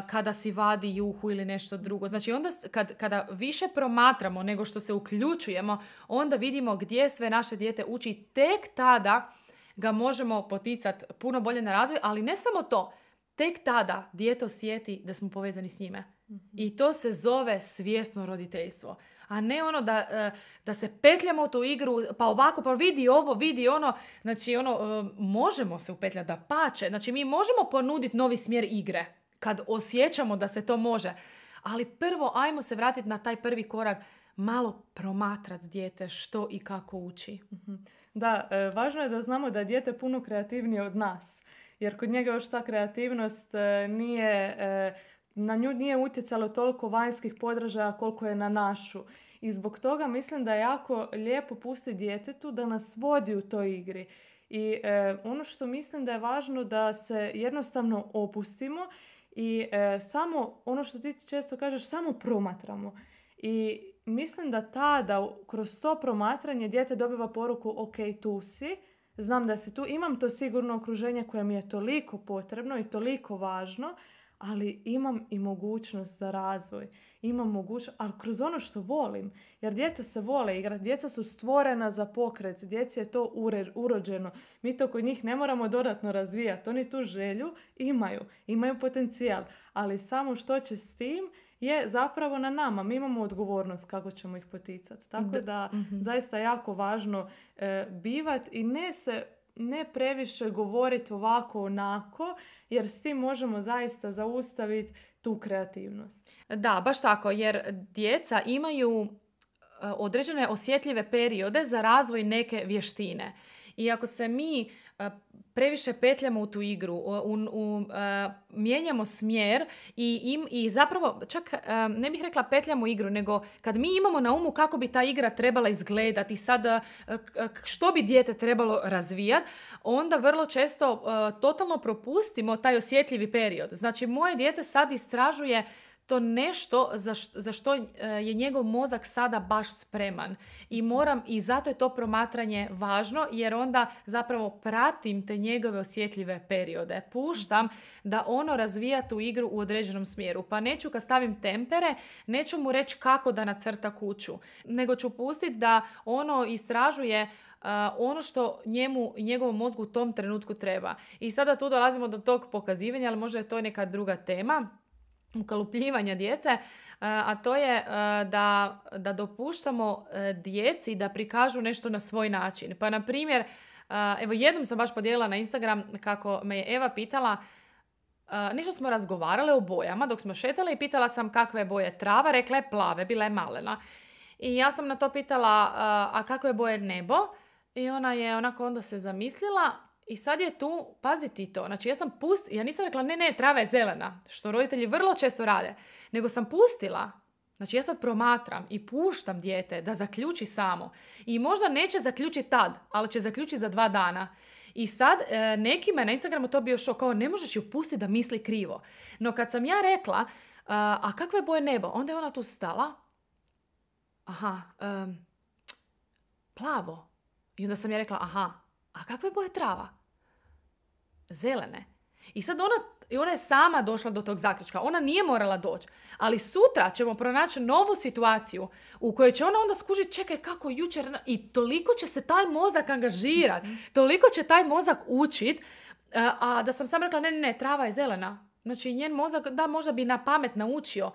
kada si vadi juhu ili nešto drugo. Znači onda kad, kada više promatramo nego što se uključujemo, onda vidimo gdje sve naše dijete uči. Tek tada ga možemo poticati puno bolje na razvoj, ali ne samo to, Tek tada dijete osjeti da smo povezani s njime. Mhm. I to se zove svjesno roditeljstvo. A ne ono da, e, da se petljamo u tu igru, pa ovako, pa vidi ovo, vidi ono. Znači, ono, e, možemo se upetljati da pače. Znači, mi možemo ponuditi novi smjer igre kad osjećamo da se to može. Ali prvo, ajmo se vratiti na taj prvi korak, malo promatrat dijete što i kako uči. Mhm. Da, e, važno je da znamo da je dijete puno kreativnije od nas jer kod njega još ta kreativnost e, nije, e, na nju nije utjecalo toliko vanjskih podražaja koliko je na našu. I zbog toga mislim da je jako lijepo pustiti djetetu da nas vodi u toj igri. I e, ono što mislim da je važno da se jednostavno opustimo i samo, ono što ti često kažeš, samo promatramo. I mislim da tada kroz to promatranje dijete dobiva poruku ok, tu si, znam da se tu imam to sigurno okruženje koje mi je toliko potrebno i toliko važno, ali imam i mogućnost za razvoj. Imam mogućnost, ali kroz ono što volim. Jer djeca se vole igrati, djeca su stvorena za pokret, djeci je to urođeno. Mi to kod njih ne moramo dodatno razvijati. Oni tu želju imaju, imaju potencijal. Ali samo što će s tim je zapravo na nama. Mi imamo odgovornost kako ćemo ih poticati. Tako da mhm. zaista jako važno e, bivati i ne se ne previše govoriti ovako onako, jer s tim možemo zaista zaustaviti tu kreativnost. Da, baš tako, jer djeca imaju e, određene osjetljive periode za razvoj neke vještine. I ako se mi previše petljamo u tu igru, u, u, mijenjamo smjer i, im, i zapravo čak ne bih rekla petljamo igru, nego kad mi imamo na umu kako bi ta igra trebala izgledati, sada što bi dijete trebalo razvijati, onda vrlo često totalno propustimo taj osjetljivi period. Znači moje dijete sad istražuje to nešto za što, e, je njegov mozak sada baš spreman. I moram i zato je to promatranje važno jer onda zapravo pratim te njegove osjetljive periode. Puštam da ono razvija tu igru u određenom smjeru. Pa neću kad stavim tempere, neću mu reći kako da nacrta kuću, nego ću pustiti da ono istražuje e, ono što njemu i njegovom mozgu u tom trenutku treba. I sada tu dolazimo do tog pokazivanja, ali možda je to neka druga tema ukalupljivanja djece, e, a to je e, da, da dopuštamo e, djeci da prikažu nešto na svoj način. Pa, na primjer, evo jednom sam baš podijelila na Instagram kako me je Eva pitala nešto smo razgovarale o bojama dok smo šetale i pitala sam kakve boje trava, rekla je plave, bila je malena. I ja sam na to pitala, a je boje nebo? I ona je onako onda se zamislila i sad je tu, ti to, znači ja sam pust, ja nisam rekla ne, ne, trava je zelena, što roditelji vrlo često rade, nego sam pustila, znači ja sad promatram i puštam dijete da zaključi samo. I možda neće zaključiti tad, ali će zaključiti za dva dana. I sad e, nekima na Instagramu to bio šok, ne možeš ju pustiti da misli krivo. No kad sam ja rekla, e, a kakve boje nebo, onda je ona tu stala, aha, plavo. I onda sam ja rekla, aha, a kakve boje trava? Zelene. I sad ona ona je sama došla do tog zaključka. Ona nije morala doći. Ali sutra ćemo pronaći novu situaciju u kojoj će ona onda skužiti čekaj kako jučer... I toliko će se taj mozak angažirati. Mhm. Toliko će taj mozak učit. E, a da sam sam rekla ne, ne, ne, trava je zelena. Znači njen mozak da možda bi na pamet naučio.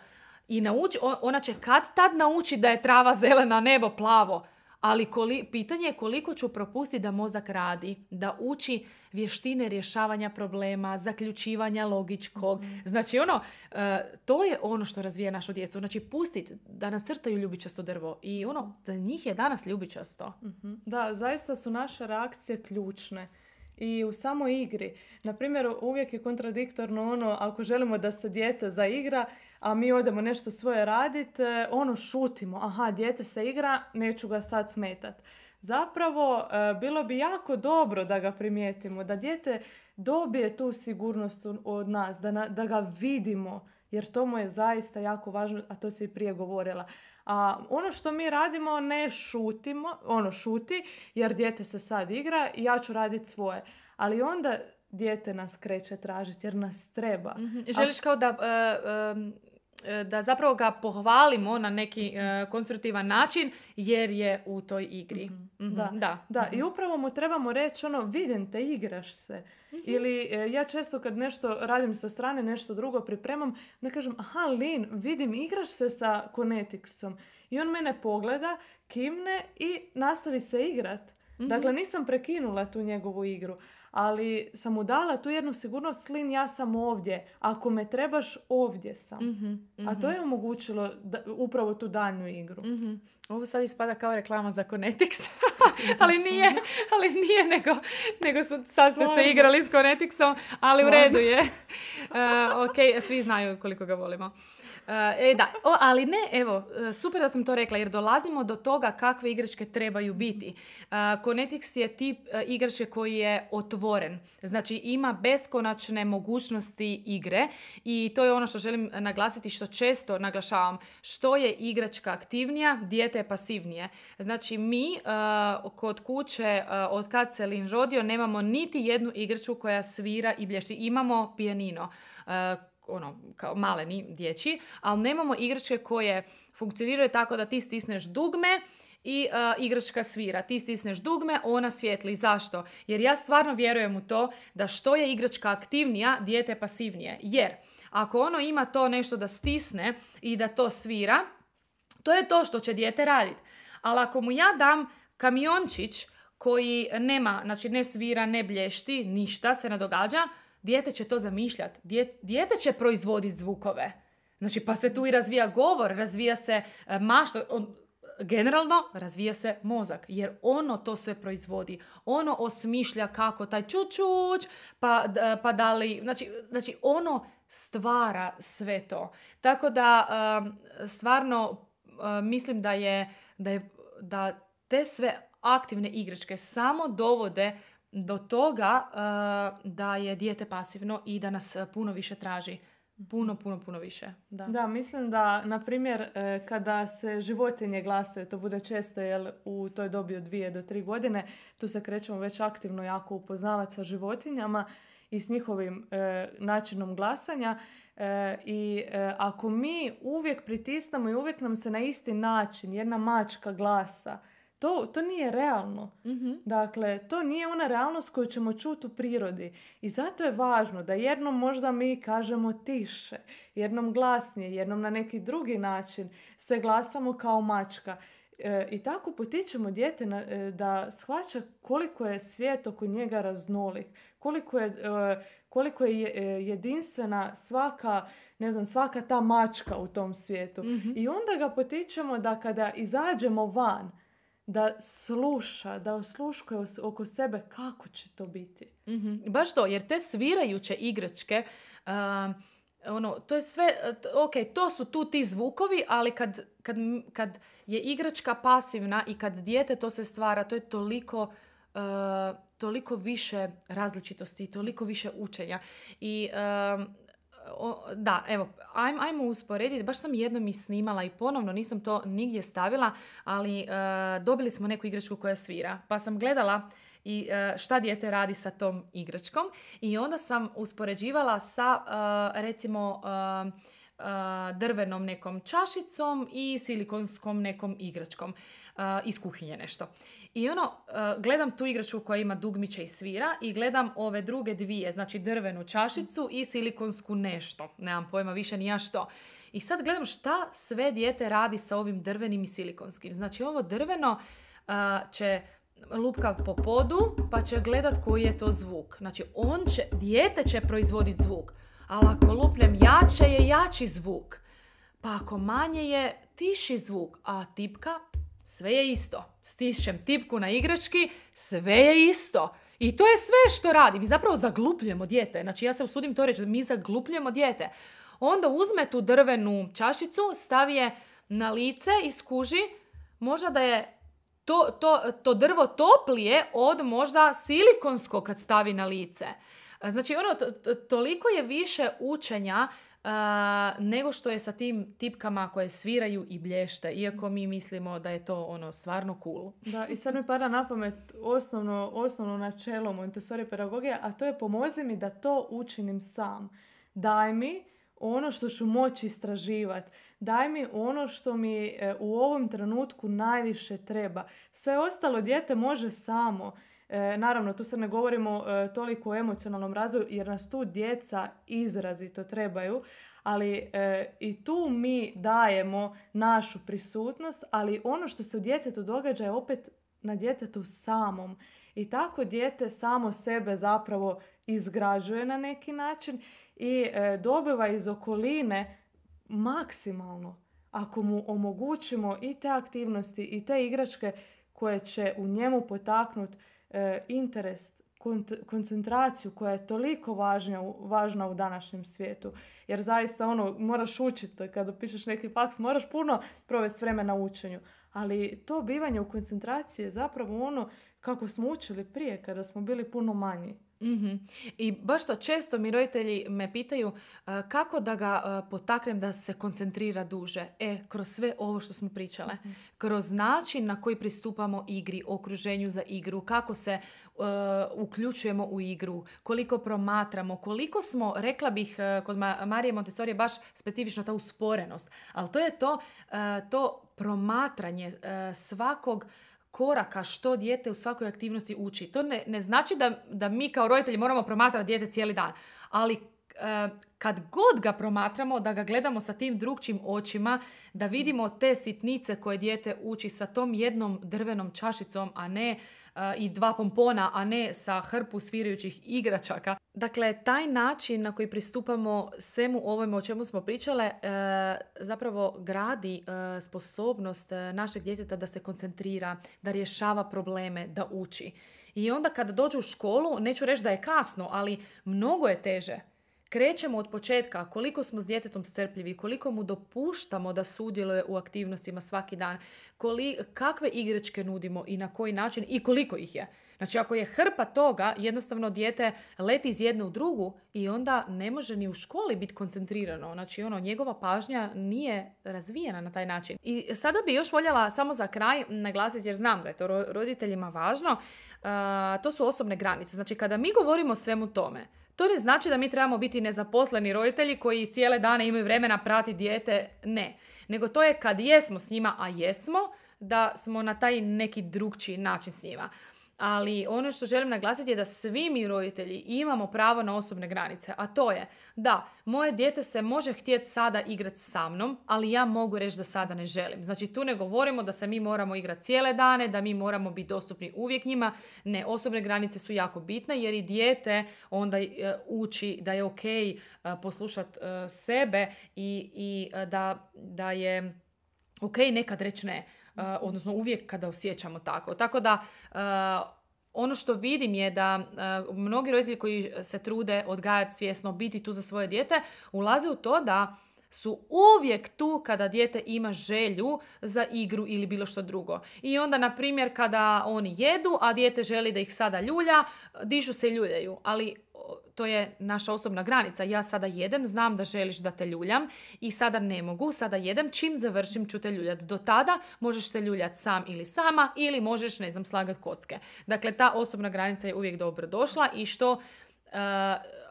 I nauči, ona će kad tad naučiti da je trava zelena, nebo plavo ali pitanje je koliko ću propustiti da mozak radi, da uči vještine rješavanja problema, zaključivanja logičkog. Mhm. Znači ono, e, to je ono što razvija našu djecu. Znači pustiti da nacrtaju ljubičasto drvo i ono, za njih je danas ljubičasto. mm Da, zaista su naše reakcije ključne i u samoj igri. Na uvijek je kontradiktorno ono ako želimo da se dijete zaigra, a mi odemo nešto svoje raditi, e, ono šutimo, aha, dijete se igra, neću ga sad smetat. Zapravo, e, bilo bi jako dobro da ga primijetimo, da dijete dobije tu sigurnost od nas, da, da ga vidimo, jer to mu je zaista jako važno, a to se i prije govorila. A ono što mi radimo ne šutimo, ono šuti, jer dijete se sad igra i ja ću raditi svoje. Ali onda dijete nas kreće tražiti jer nas treba. mm Želiš kao da e, E, da zapravo ga pohvalimo na neki e, konstruktivan način jer je u toj igri. Mhm. Mhm, da, da. i mhm. upravo mu trebamo reći ono vidim te igraš se. Ili e, ja često kad nešto radim sa strane, nešto drugo pripremam, da kažem aha Lin, vidim igraš se sa Konetiksom. I on mene pogleda, kimne i nastavi se igrat. Dakle, nisam prekinula tu njegovu igru ali sam mu dala tu jednu sigurnost slin ja sam ovdje, ako me trebaš ovdje sam. Mhm, mhm. A to je omogućilo da, upravo tu daljnju igru. mm Ovo sad ispada kao reklama za Conetix, ali, nije, ali nije nego, nego sad ste se igrali s Conetixom, ali u redu je. Uh, ok, svi znaju koliko ga volimo. E, e, da, o, ali ne, evo, e, super da sam to rekla jer dolazimo do toga kakve igračke trebaju biti. E, Konetix je tip igračke koji je otvoren. Znači ima beskonačne mogućnosti igre i to je ono što želim naglasiti što često naglašavam. Što je igračka aktivnija, dijete je pasivnije. Znači mi kod kuće od kad se Lin rodio nemamo niti jednu igračku koja svira i blješti. Imamo pijanino ono, kao maleni dječji, ali nemamo igračke koje funkcioniraju tako da ti stisneš dugme i e, igračka svira. Ti stisneš dugme, ona svijetli. Zašto? Jer ja stvarno vjerujem u to da što je igračka aktivnija, dijete pasivnije. Jer ako ono ima to nešto da stisne i da to svira, to je to što će dijete raditi. Ali ako mu ja dam kamiončić koji nema, znači ne svira, ne blješti, ništa se ne događa, Dijete će to zamišljati. Dijete će proizvoditi zvukove. Znači, pa se tu i razvija govor, razvija se e, mašta, generalno razvija se mozak, jer ono to sve proizvodi. Ono osmišlja kako taj čučuć, pa, pa da li, znači, znači ono stvara sve to. Tako da stvarno mislim da je, da da te sve aktivne igračke samo dovode do toga eh, da je dijete pasivno i da nas eh, puno više traži. Mhm. Puno, puno, puno više. Da, da mislim da, na primjer, eh, kada se životinje glasaju, to bude često jer u toj dobi od dvije do tri godine, tu se krećemo već aktivno jako upoznavati sa životinjama i s njihovim načinom glasanja i ako mi uvijek pritisnemo i uvijek nam se na isti način jedna mačka glasa to, to nije realno. Mhm. Dakle, to nije ona realnost koju ćemo čuti u prirodi. I zato je važno da jednom možda mi kažemo tiše, jednom glasnije, jednom na neki drugi način se glasamo kao mačka. E, I tako potičemo dijete e, da shvaća koliko je svijet oko njega raznolik, koliko je, e, koliko je jedinstvena svaka, ne znam, svaka ta mačka u tom svijetu. Mhm. I onda ga potičemo da kada izađemo van, da sluša, da osluškuje oko sebe kako će to biti. mm Baš to, jer te svirajuće igračke, ehm, ono, to je sve, e, ok, to su tu ti zvukovi, ali kad, kad, kad je igračka pasivna i kad dijete to se stvara, to je toliko... E, toliko više različitosti, toliko više učenja. I ehm, o, da, evo, ajmo, usporediti, baš sam jednom i snimala i ponovno nisam to nigdje stavila, ali e, dobili smo neku igračku koja svira, pa sam gledala i e, šta dijete radi sa tom igračkom i onda sam uspoređivala sa, e, recimo, drvenom nekom čašicom i silikonskom nekom igračkom iz kuhinje nešto. I ono, gledam tu igračku koja ima dugmiće i svira i gledam ove druge dvije, znači drvenu čašicu i silikonsku nešto. Nemam pojma više ni ja što. I sad gledam šta sve dijete radi sa ovim drvenim i silikonskim. Znači ovo drveno će lupka po podu pa će gledat koji je to zvuk. Znači on će, dijete će proizvoditi zvuk ali ako lupnem jače je jači zvuk, pa ako manje je tiši zvuk, a tipka sve je isto. Stišćem tipku na igrački, sve je isto. I to je sve što radi. Mi zapravo zaglupljujemo dijete. Znači ja se usudim to reći, mi zaglupljujemo dijete. Onda uzme tu drvenu čašicu, stavi je na lice i skuži možda da je to, to, to drvo toplije od možda silikonsko kad stavi na lice. Znači, ono, toliko je više učenja nego što je sa tim tipkama koje sviraju i blješte, iako mi mislimo da je to ono stvarno cool. Da, i sad mi pada na pamet osnovno, osnovno načelo Montessori pedagogije, a to je pomozi mi da to učinim sam. Daj mi ono što ću moći istraživati. Daj mi ono što mi e, u ovom trenutku najviše treba. Sve ostalo dijete može samo. E, naravno, tu se ne govorimo e, toliko o emocionalnom razvoju jer nas tu djeca izrazito trebaju, ali e, i tu mi dajemo našu prisutnost, ali ono što se u djetetu događa je opet na djetetu samom. I tako dijete samo sebe zapravo izgrađuje na neki način i e, dobiva iz okoline maksimalno. Ako mu omogućimo i te aktivnosti i te igračke koje će u njemu potaknuti e, interes, koncentraciju koja je toliko važnja, važna u današnjem svijetu. Jer zaista ono, moraš učiti kada pišeš neki paks moraš puno provesti vremena na učenju. Ali to bivanje u koncentraciji je zapravo ono kako smo učili prije kada smo bili puno manji. Mhm. I baš to često mi roditelji me pitaju e, kako da ga e, potaknem da se koncentrira duže. E, kroz sve ovo što smo pričale. Mhm. Kroz način na koji pristupamo igri, okruženju za igru, kako se e, uključujemo u igru, koliko promatramo, koliko smo, rekla bih, kod Marije Montessori baš specifična ta usporenost. Ali to je to, to promatranje svakog koraka što dijete u svakoj aktivnosti uči. To ne, ne znači da, da mi kao roditelji moramo promatrati dijete cijeli dan, ali E, kad god ga promatramo, da ga gledamo sa tim drugčim očima, da vidimo te sitnice koje dijete uči sa tom jednom drvenom čašicom, a ne e, i dva pompona, a ne sa hrpu svirajućih igračaka. Dakle, taj način na koji pristupamo svemu ovome o čemu smo pričale e, zapravo gradi sposobnost našeg djeteta da se koncentrira, da rješava probleme, da uči. I onda kada dođu u školu, neću reći da je kasno, ali mnogo je teže krećemo od početka koliko smo s djetetom strpljivi, koliko mu dopuštamo da sudjeluje u aktivnostima svaki dan, kakve igračke nudimo i na koji način i koliko ih je. Znači ako je hrpa toga, jednostavno dijete leti iz jedne u drugu i onda ne može ni u školi biti koncentrirano. Znači ono, njegova pažnja nije razvijena na taj način. I sada bi još voljela samo za kraj naglasiti jer znam da je to roditeljima važno, to su osobne granice. Znači kada mi govorimo o svemu tome, to ne znači da mi trebamo biti nezaposleni roditelji koji cijele dane imaju vremena prati dijete, ne. Nego to je kad jesmo s njima, a jesmo, da smo na taj neki drugčiji način s njima ali ono što želim naglasiti je da svi mi roditelji imamo pravo na osobne granice, a to je da moje dijete se može htjeti sada igrati sa mnom, ali ja mogu reći da sada ne želim. Znači tu ne govorimo da se mi moramo igrati cijele dane, da mi moramo biti dostupni uvijek njima. Ne, osobne granice su jako bitne jer i dijete onda e, uči da je ok e, poslušati e, sebe i, i da, da je ok nekad reći ne E, odnosno uvijek kada osjećamo tako. Tako da e, ono što vidim je da e, mnogi roditelji koji se trude odgajati svjesno, biti tu za svoje dijete, ulaze u to da su uvijek tu kada dijete ima želju za igru ili bilo što drugo. I onda, na primjer, kada oni jedu, a dijete želi da ih sada ljulja, dižu se i ljuljaju. Ali to je naša osobna granica. Ja sada jedem, znam da želiš da te ljuljam i sada ne mogu, sada jedem, čim završim ću te ljuljati. Do tada možeš te ljuljati sam ili sama ili možeš, ne znam, slagat kocke. Dakle, ta osobna granica je uvijek dobro došla i što e,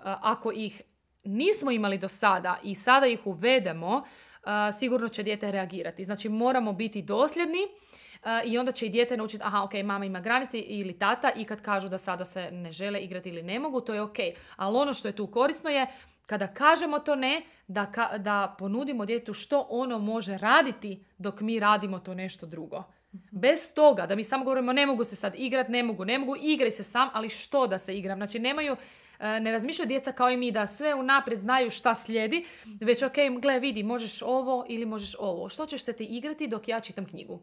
ako ih nismo imali do sada i sada ih uvedemo, e, sigurno će dijete reagirati. Znači, moramo biti dosljedni E, i onda će i dijete naučiti, aha, ok, mama ima granice ili tata i kad kažu da sada se ne žele igrati ili ne mogu, to je ok. Ali ono što je tu korisno je kada kažemo to ne, da, da ponudimo djetetu što ono može raditi dok mi radimo to nešto drugo. Mhm. Bez toga da mi samo govorimo ne mogu se sad igrat, ne mogu, ne mogu, igraj se sam, ali što da se igram? Znači nemaju, e, ne razmišljaju djeca kao i mi da sve unaprijed znaju šta slijedi, već ok, gle vidi, možeš ovo ili možeš ovo. Što ćeš se ti igrati dok ja čitam knjigu?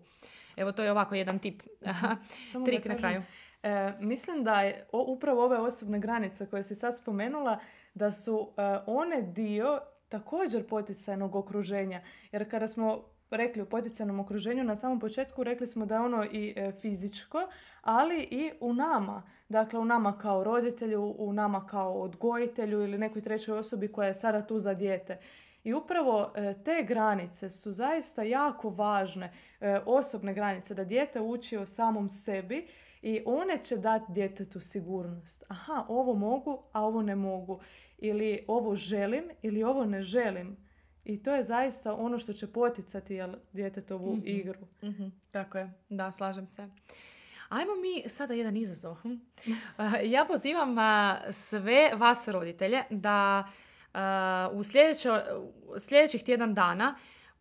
Evo to je ovako jedan tip, mhm. Aha. trik na kraju. E, mislim da je upravo ove osobne granice koje si sad spomenula, da su e, one dio također poticajnog okruženja. Jer kada smo rekli u poticajnom okruženju, na samom početku rekli smo da je ono i e, fizičko, ali i u nama. Dakle, u nama kao roditelju, u nama kao odgojitelju ili nekoj trećoj osobi koja je sada tu za dijete. I upravo e, te granice su zaista jako važne, e, osobne granice, da dijete uči o samom sebi i one će dati djetetu sigurnost. Aha, ovo mogu, a ovo ne mogu. Ili ovo želim, ili ovo ne želim. I to je zaista ono što će poticati djetetovu mhm, igru. Mhm, tako je, da, slažem se. Ajmo mi sada jedan izazov. Hm? ja pozivam sve vas roditelje da u sljedećih tjedan dana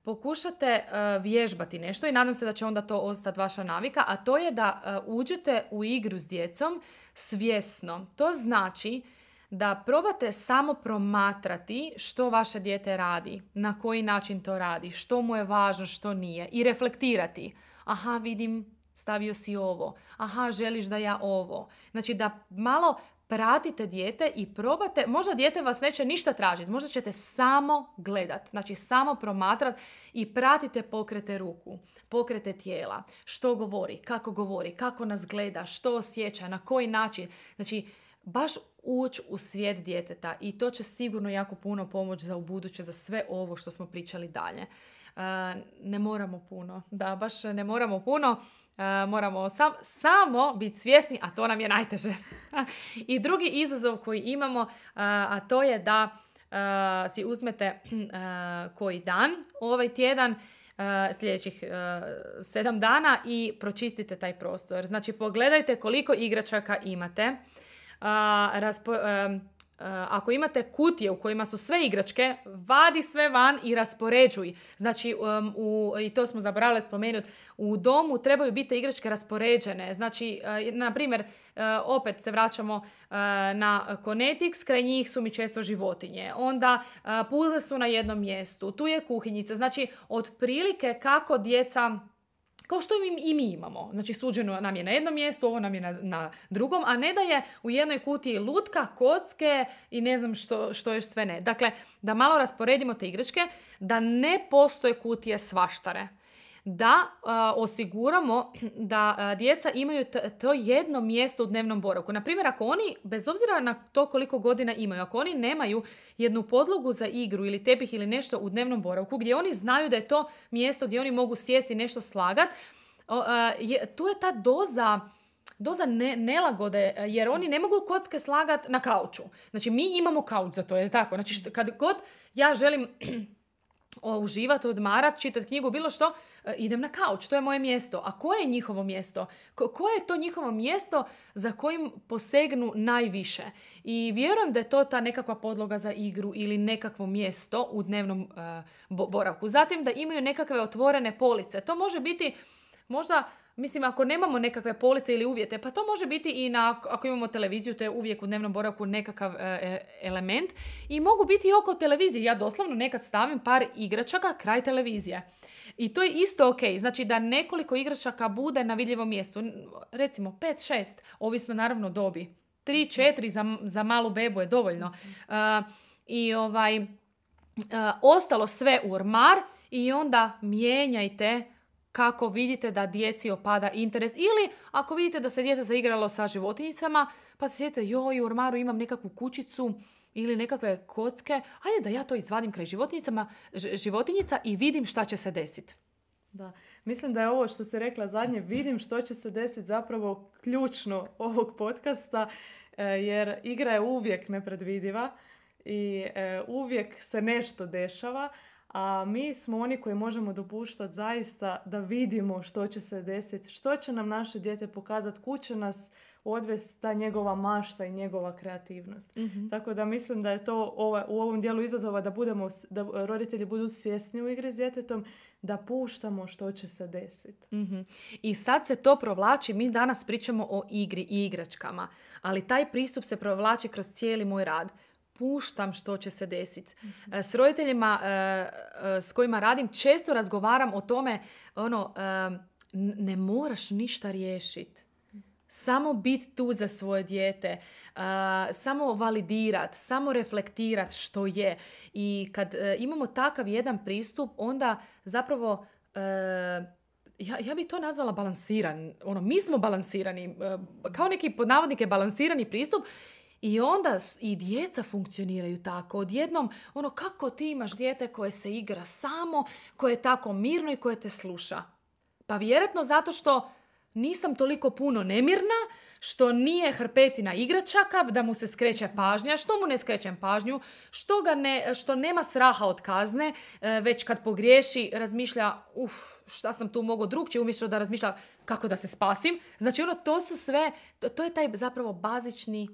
pokušate vježbati nešto i nadam se da će onda to ostati vaša navika, a to je da uđete u igru s djecom svjesno. To znači da probate samo promatrati što vaše dijete radi, na koji način to radi, što mu je važno, što nije i reflektirati. Aha, vidim, stavio si ovo. Aha, želiš da ja ovo. Znači da malo pratite dijete i probate, možda dijete vas neće ništa tražiti, možda ćete samo gledat, znači samo promatrat i pratite pokrete ruku, pokrete tijela, što govori, kako govori, kako nas gleda, što osjeća, na koji način, znači baš ući u svijet djeteta i to će sigurno jako puno pomoći za ubuduće, za sve ovo što smo pričali dalje. E, ne moramo puno, da, baš ne moramo puno. E, moramo sam, samo biti svjesni, a to nam je najteže. I drugi izazov koji imamo, e, a to je da e, si uzmete koji dan ovaj tjedan, sljedećih sedam dana i pročistite taj prostor. Znači pogledajte koliko igračaka imate, raspo, Eh, ako imate kutije u kojima su sve igračke, vadi sve van i raspoređuj. Znači, u, i to smo zaboravili spomenuti, u domu trebaju biti igračke raspoređene. Znači, eh, na primjer, eh, opet se vraćamo na konetiks, kraj njih su mi često životinje. Onda puzle su na jednom mjestu, tu je kuhinjica. Znači, otprilike kako djeca kao što i mi imamo. Znači suđeno nam je na jednom mjestu, ovo nam je na, na drugom, a ne da je u jednoj kutiji lutka, kocke i ne znam što, što još sve ne. Dakle, da malo rasporedimo te igračke, da ne postoje kutije svaštare da e, osiguramo da e, djeca imaju to jedno mjesto u dnevnom boravku. Na primjer, ako oni, bez obzira na to koliko godina imaju, ako oni nemaju jednu podlogu za igru ili tepih ili nešto u dnevnom boravku gdje oni znaju da je to mjesto gdje oni mogu sjesti i nešto slagat, e, je, tu je ta doza doza ne, nelagode, jer oni ne mogu kocke slagat na kauču. Znači, mi imamo kauč za to, je tako? Znači, kad god ja želim uživati, odmarat, čitati knjigu, bilo što, e, idem na kauč, to je moje mjesto. A koje je njihovo mjesto? koje je to njihovo mjesto za kojim posegnu najviše? I vjerujem da je to ta nekakva podloga za igru ili nekakvo mjesto u dnevnom e, boravku. Zatim da imaju nekakve otvorene police. To može biti možda Mislim, ako nemamo nekakve police ili uvjete, pa to može biti i na, ako imamo televiziju, to je uvijek u dnevnom boravku nekakav e, e, element. I mogu biti i oko televizije. Ja doslovno nekad stavim par igračaka kraj televizije. I to je isto ok. Znači da nekoliko igračaka bude na vidljivom mjestu. Recimo 5-6, ovisno naravno dobi. 3-4 mhm. za, za malu bebu je dovoljno. Mhm. E, I ovaj, ostalo sve u ormar i onda mijenjajte kako vidite da djeci opada interes ili ako vidite da se dijete zaigralo sa životinjicama pa se sjetite joj u ormaru imam nekakvu kućicu ili nekakve kocke, ajde da ja to izvadim kraj životinjicama, životinjica i vidim šta će se desiti. Da. Mislim da je ovo što se rekla zadnje, vidim što će se desiti zapravo ključno ovog podcasta, e, jer igra je uvijek nepredvidiva i e, uvijek se nešto dešava, a mi smo oni koji možemo dopuštati zaista da vidimo što će se desiti, što će nam naše dijete pokazati, kud će nas odvesti ta njegova mašta i njegova kreativnost. Mhm. Tako da mislim da je to u ovom dijelu izazova da, budemo, da roditelji budu svjesni u igri s djetetom, da puštamo što će se desiti. Mhm. I sad se to provlači, mi danas pričamo o igri i igračkama, ali taj pristup se provlači kroz cijeli moj rad puštam što će se desiti. Mhm. E, s roditeljima e, e, s kojima radim često razgovaram o tome ono ne moraš ništa riješiti. Mhm. Samo biti tu za svoje dijete, samo validirati, samo reflektirat što je. I kad imamo takav jedan pristup, onda zapravo ja, ja bi to nazvala balansiran. Ono, mi smo balansirani, kao neki navodnike balansirani pristup i onda i djeca funkcioniraju tako. Odjednom, ono kako ti imaš dijete koje se igra samo, koje je tako mirno i koje te sluša. Pa vjerojatno zato što nisam toliko puno nemirna, što nije hrpetina igračaka, da mu se skreće pažnja, što mu ne skrećem pažnju, što, ga ne, što nema straha od kazne, e, već kad pogriješi razmišlja, uf, šta sam tu mogao drugčije, umjesto da razmišlja kako da se spasim. Znači ono, to su sve, to je taj zapravo bazični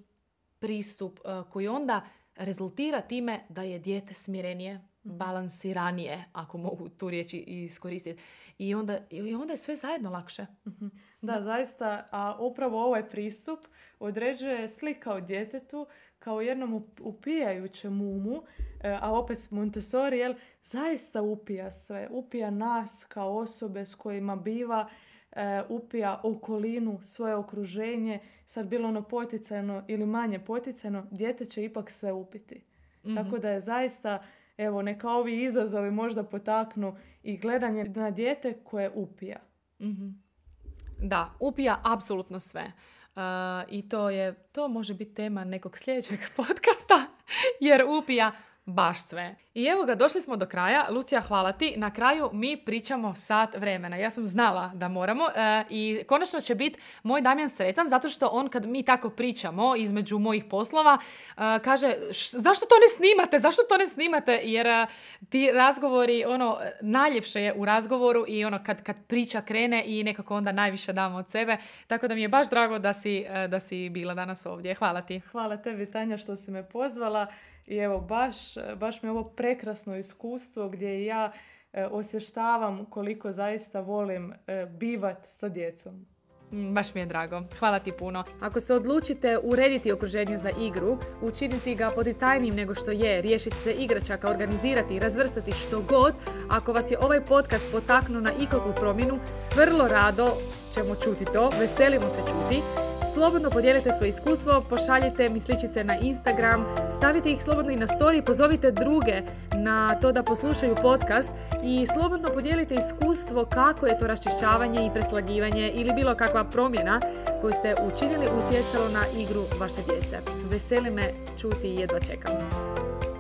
pristup eh, koji onda rezultira time da je dijete smirenije, mhm. balansiranije, ako mogu tu riječ iskoristiti. I onda, I onda je sve zajedno lakše. Da, mhm. da, zaista. A upravo ovaj pristup određuje slika o djetetu kao jednom upijajućem umu, eh, a opet Montessori, jel, zaista upija sve. Upija nas kao osobe s kojima biva E, upija okolinu, svoje okruženje, sad bilo ono poticajno ili manje poticajno, dijete će ipak sve upiti. Mhm. Tako da je zaista, evo, neka ovi izazovi možda potaknu i gledanje na dijete koje upija. Mhm. Da, upija apsolutno sve. Uh, I to je, to može biti tema nekog sljedećeg podcasta, jer upija baš sve. I evo ga, došli smo do kraja. Lucija, hvala ti. Na kraju mi pričamo sat vremena. Ja sam znala da moramo e, i konačno će biti moj Damjan sretan zato što on kad mi tako pričamo između mojih poslova e, kaže zašto to ne snimate, zašto to ne snimate jer e, ti razgovori, ono, najljepše je u razgovoru i ono kad, kad priča krene i nekako onda najviše damo od sebe. Tako da mi je baš drago da si, da si bila danas ovdje. Hvala ti. Hvala tebi Tanja što si me pozvala. I evo, baš, baš mi je ovo prekrasno iskustvo gdje ja e, osještavam koliko zaista volim e, bivat sa djecom. Mm, baš mi je drago. Hvala ti puno. Ako se odlučite urediti okruženje za igru, učiniti ga poticajnim nego što je, riješiti se igračaka, organizirati i razvrstati što god, ako vas je ovaj podcast potaknuo na ikakvu promjenu, vrlo rado ćemo čuti to, veselimo se čuti. Slobodno podijelite svoje iskustvo, pošaljite mi na Instagram, stavite ih slobodno i na story pozovite druge na to da poslušaju podcast i slobodno podijelite iskustvo kako je to raščišćavanje i preslagivanje ili bilo kakva promjena koju ste učinili utjecalo na igru vaše djece. Veseli me čuti i jedva čekam.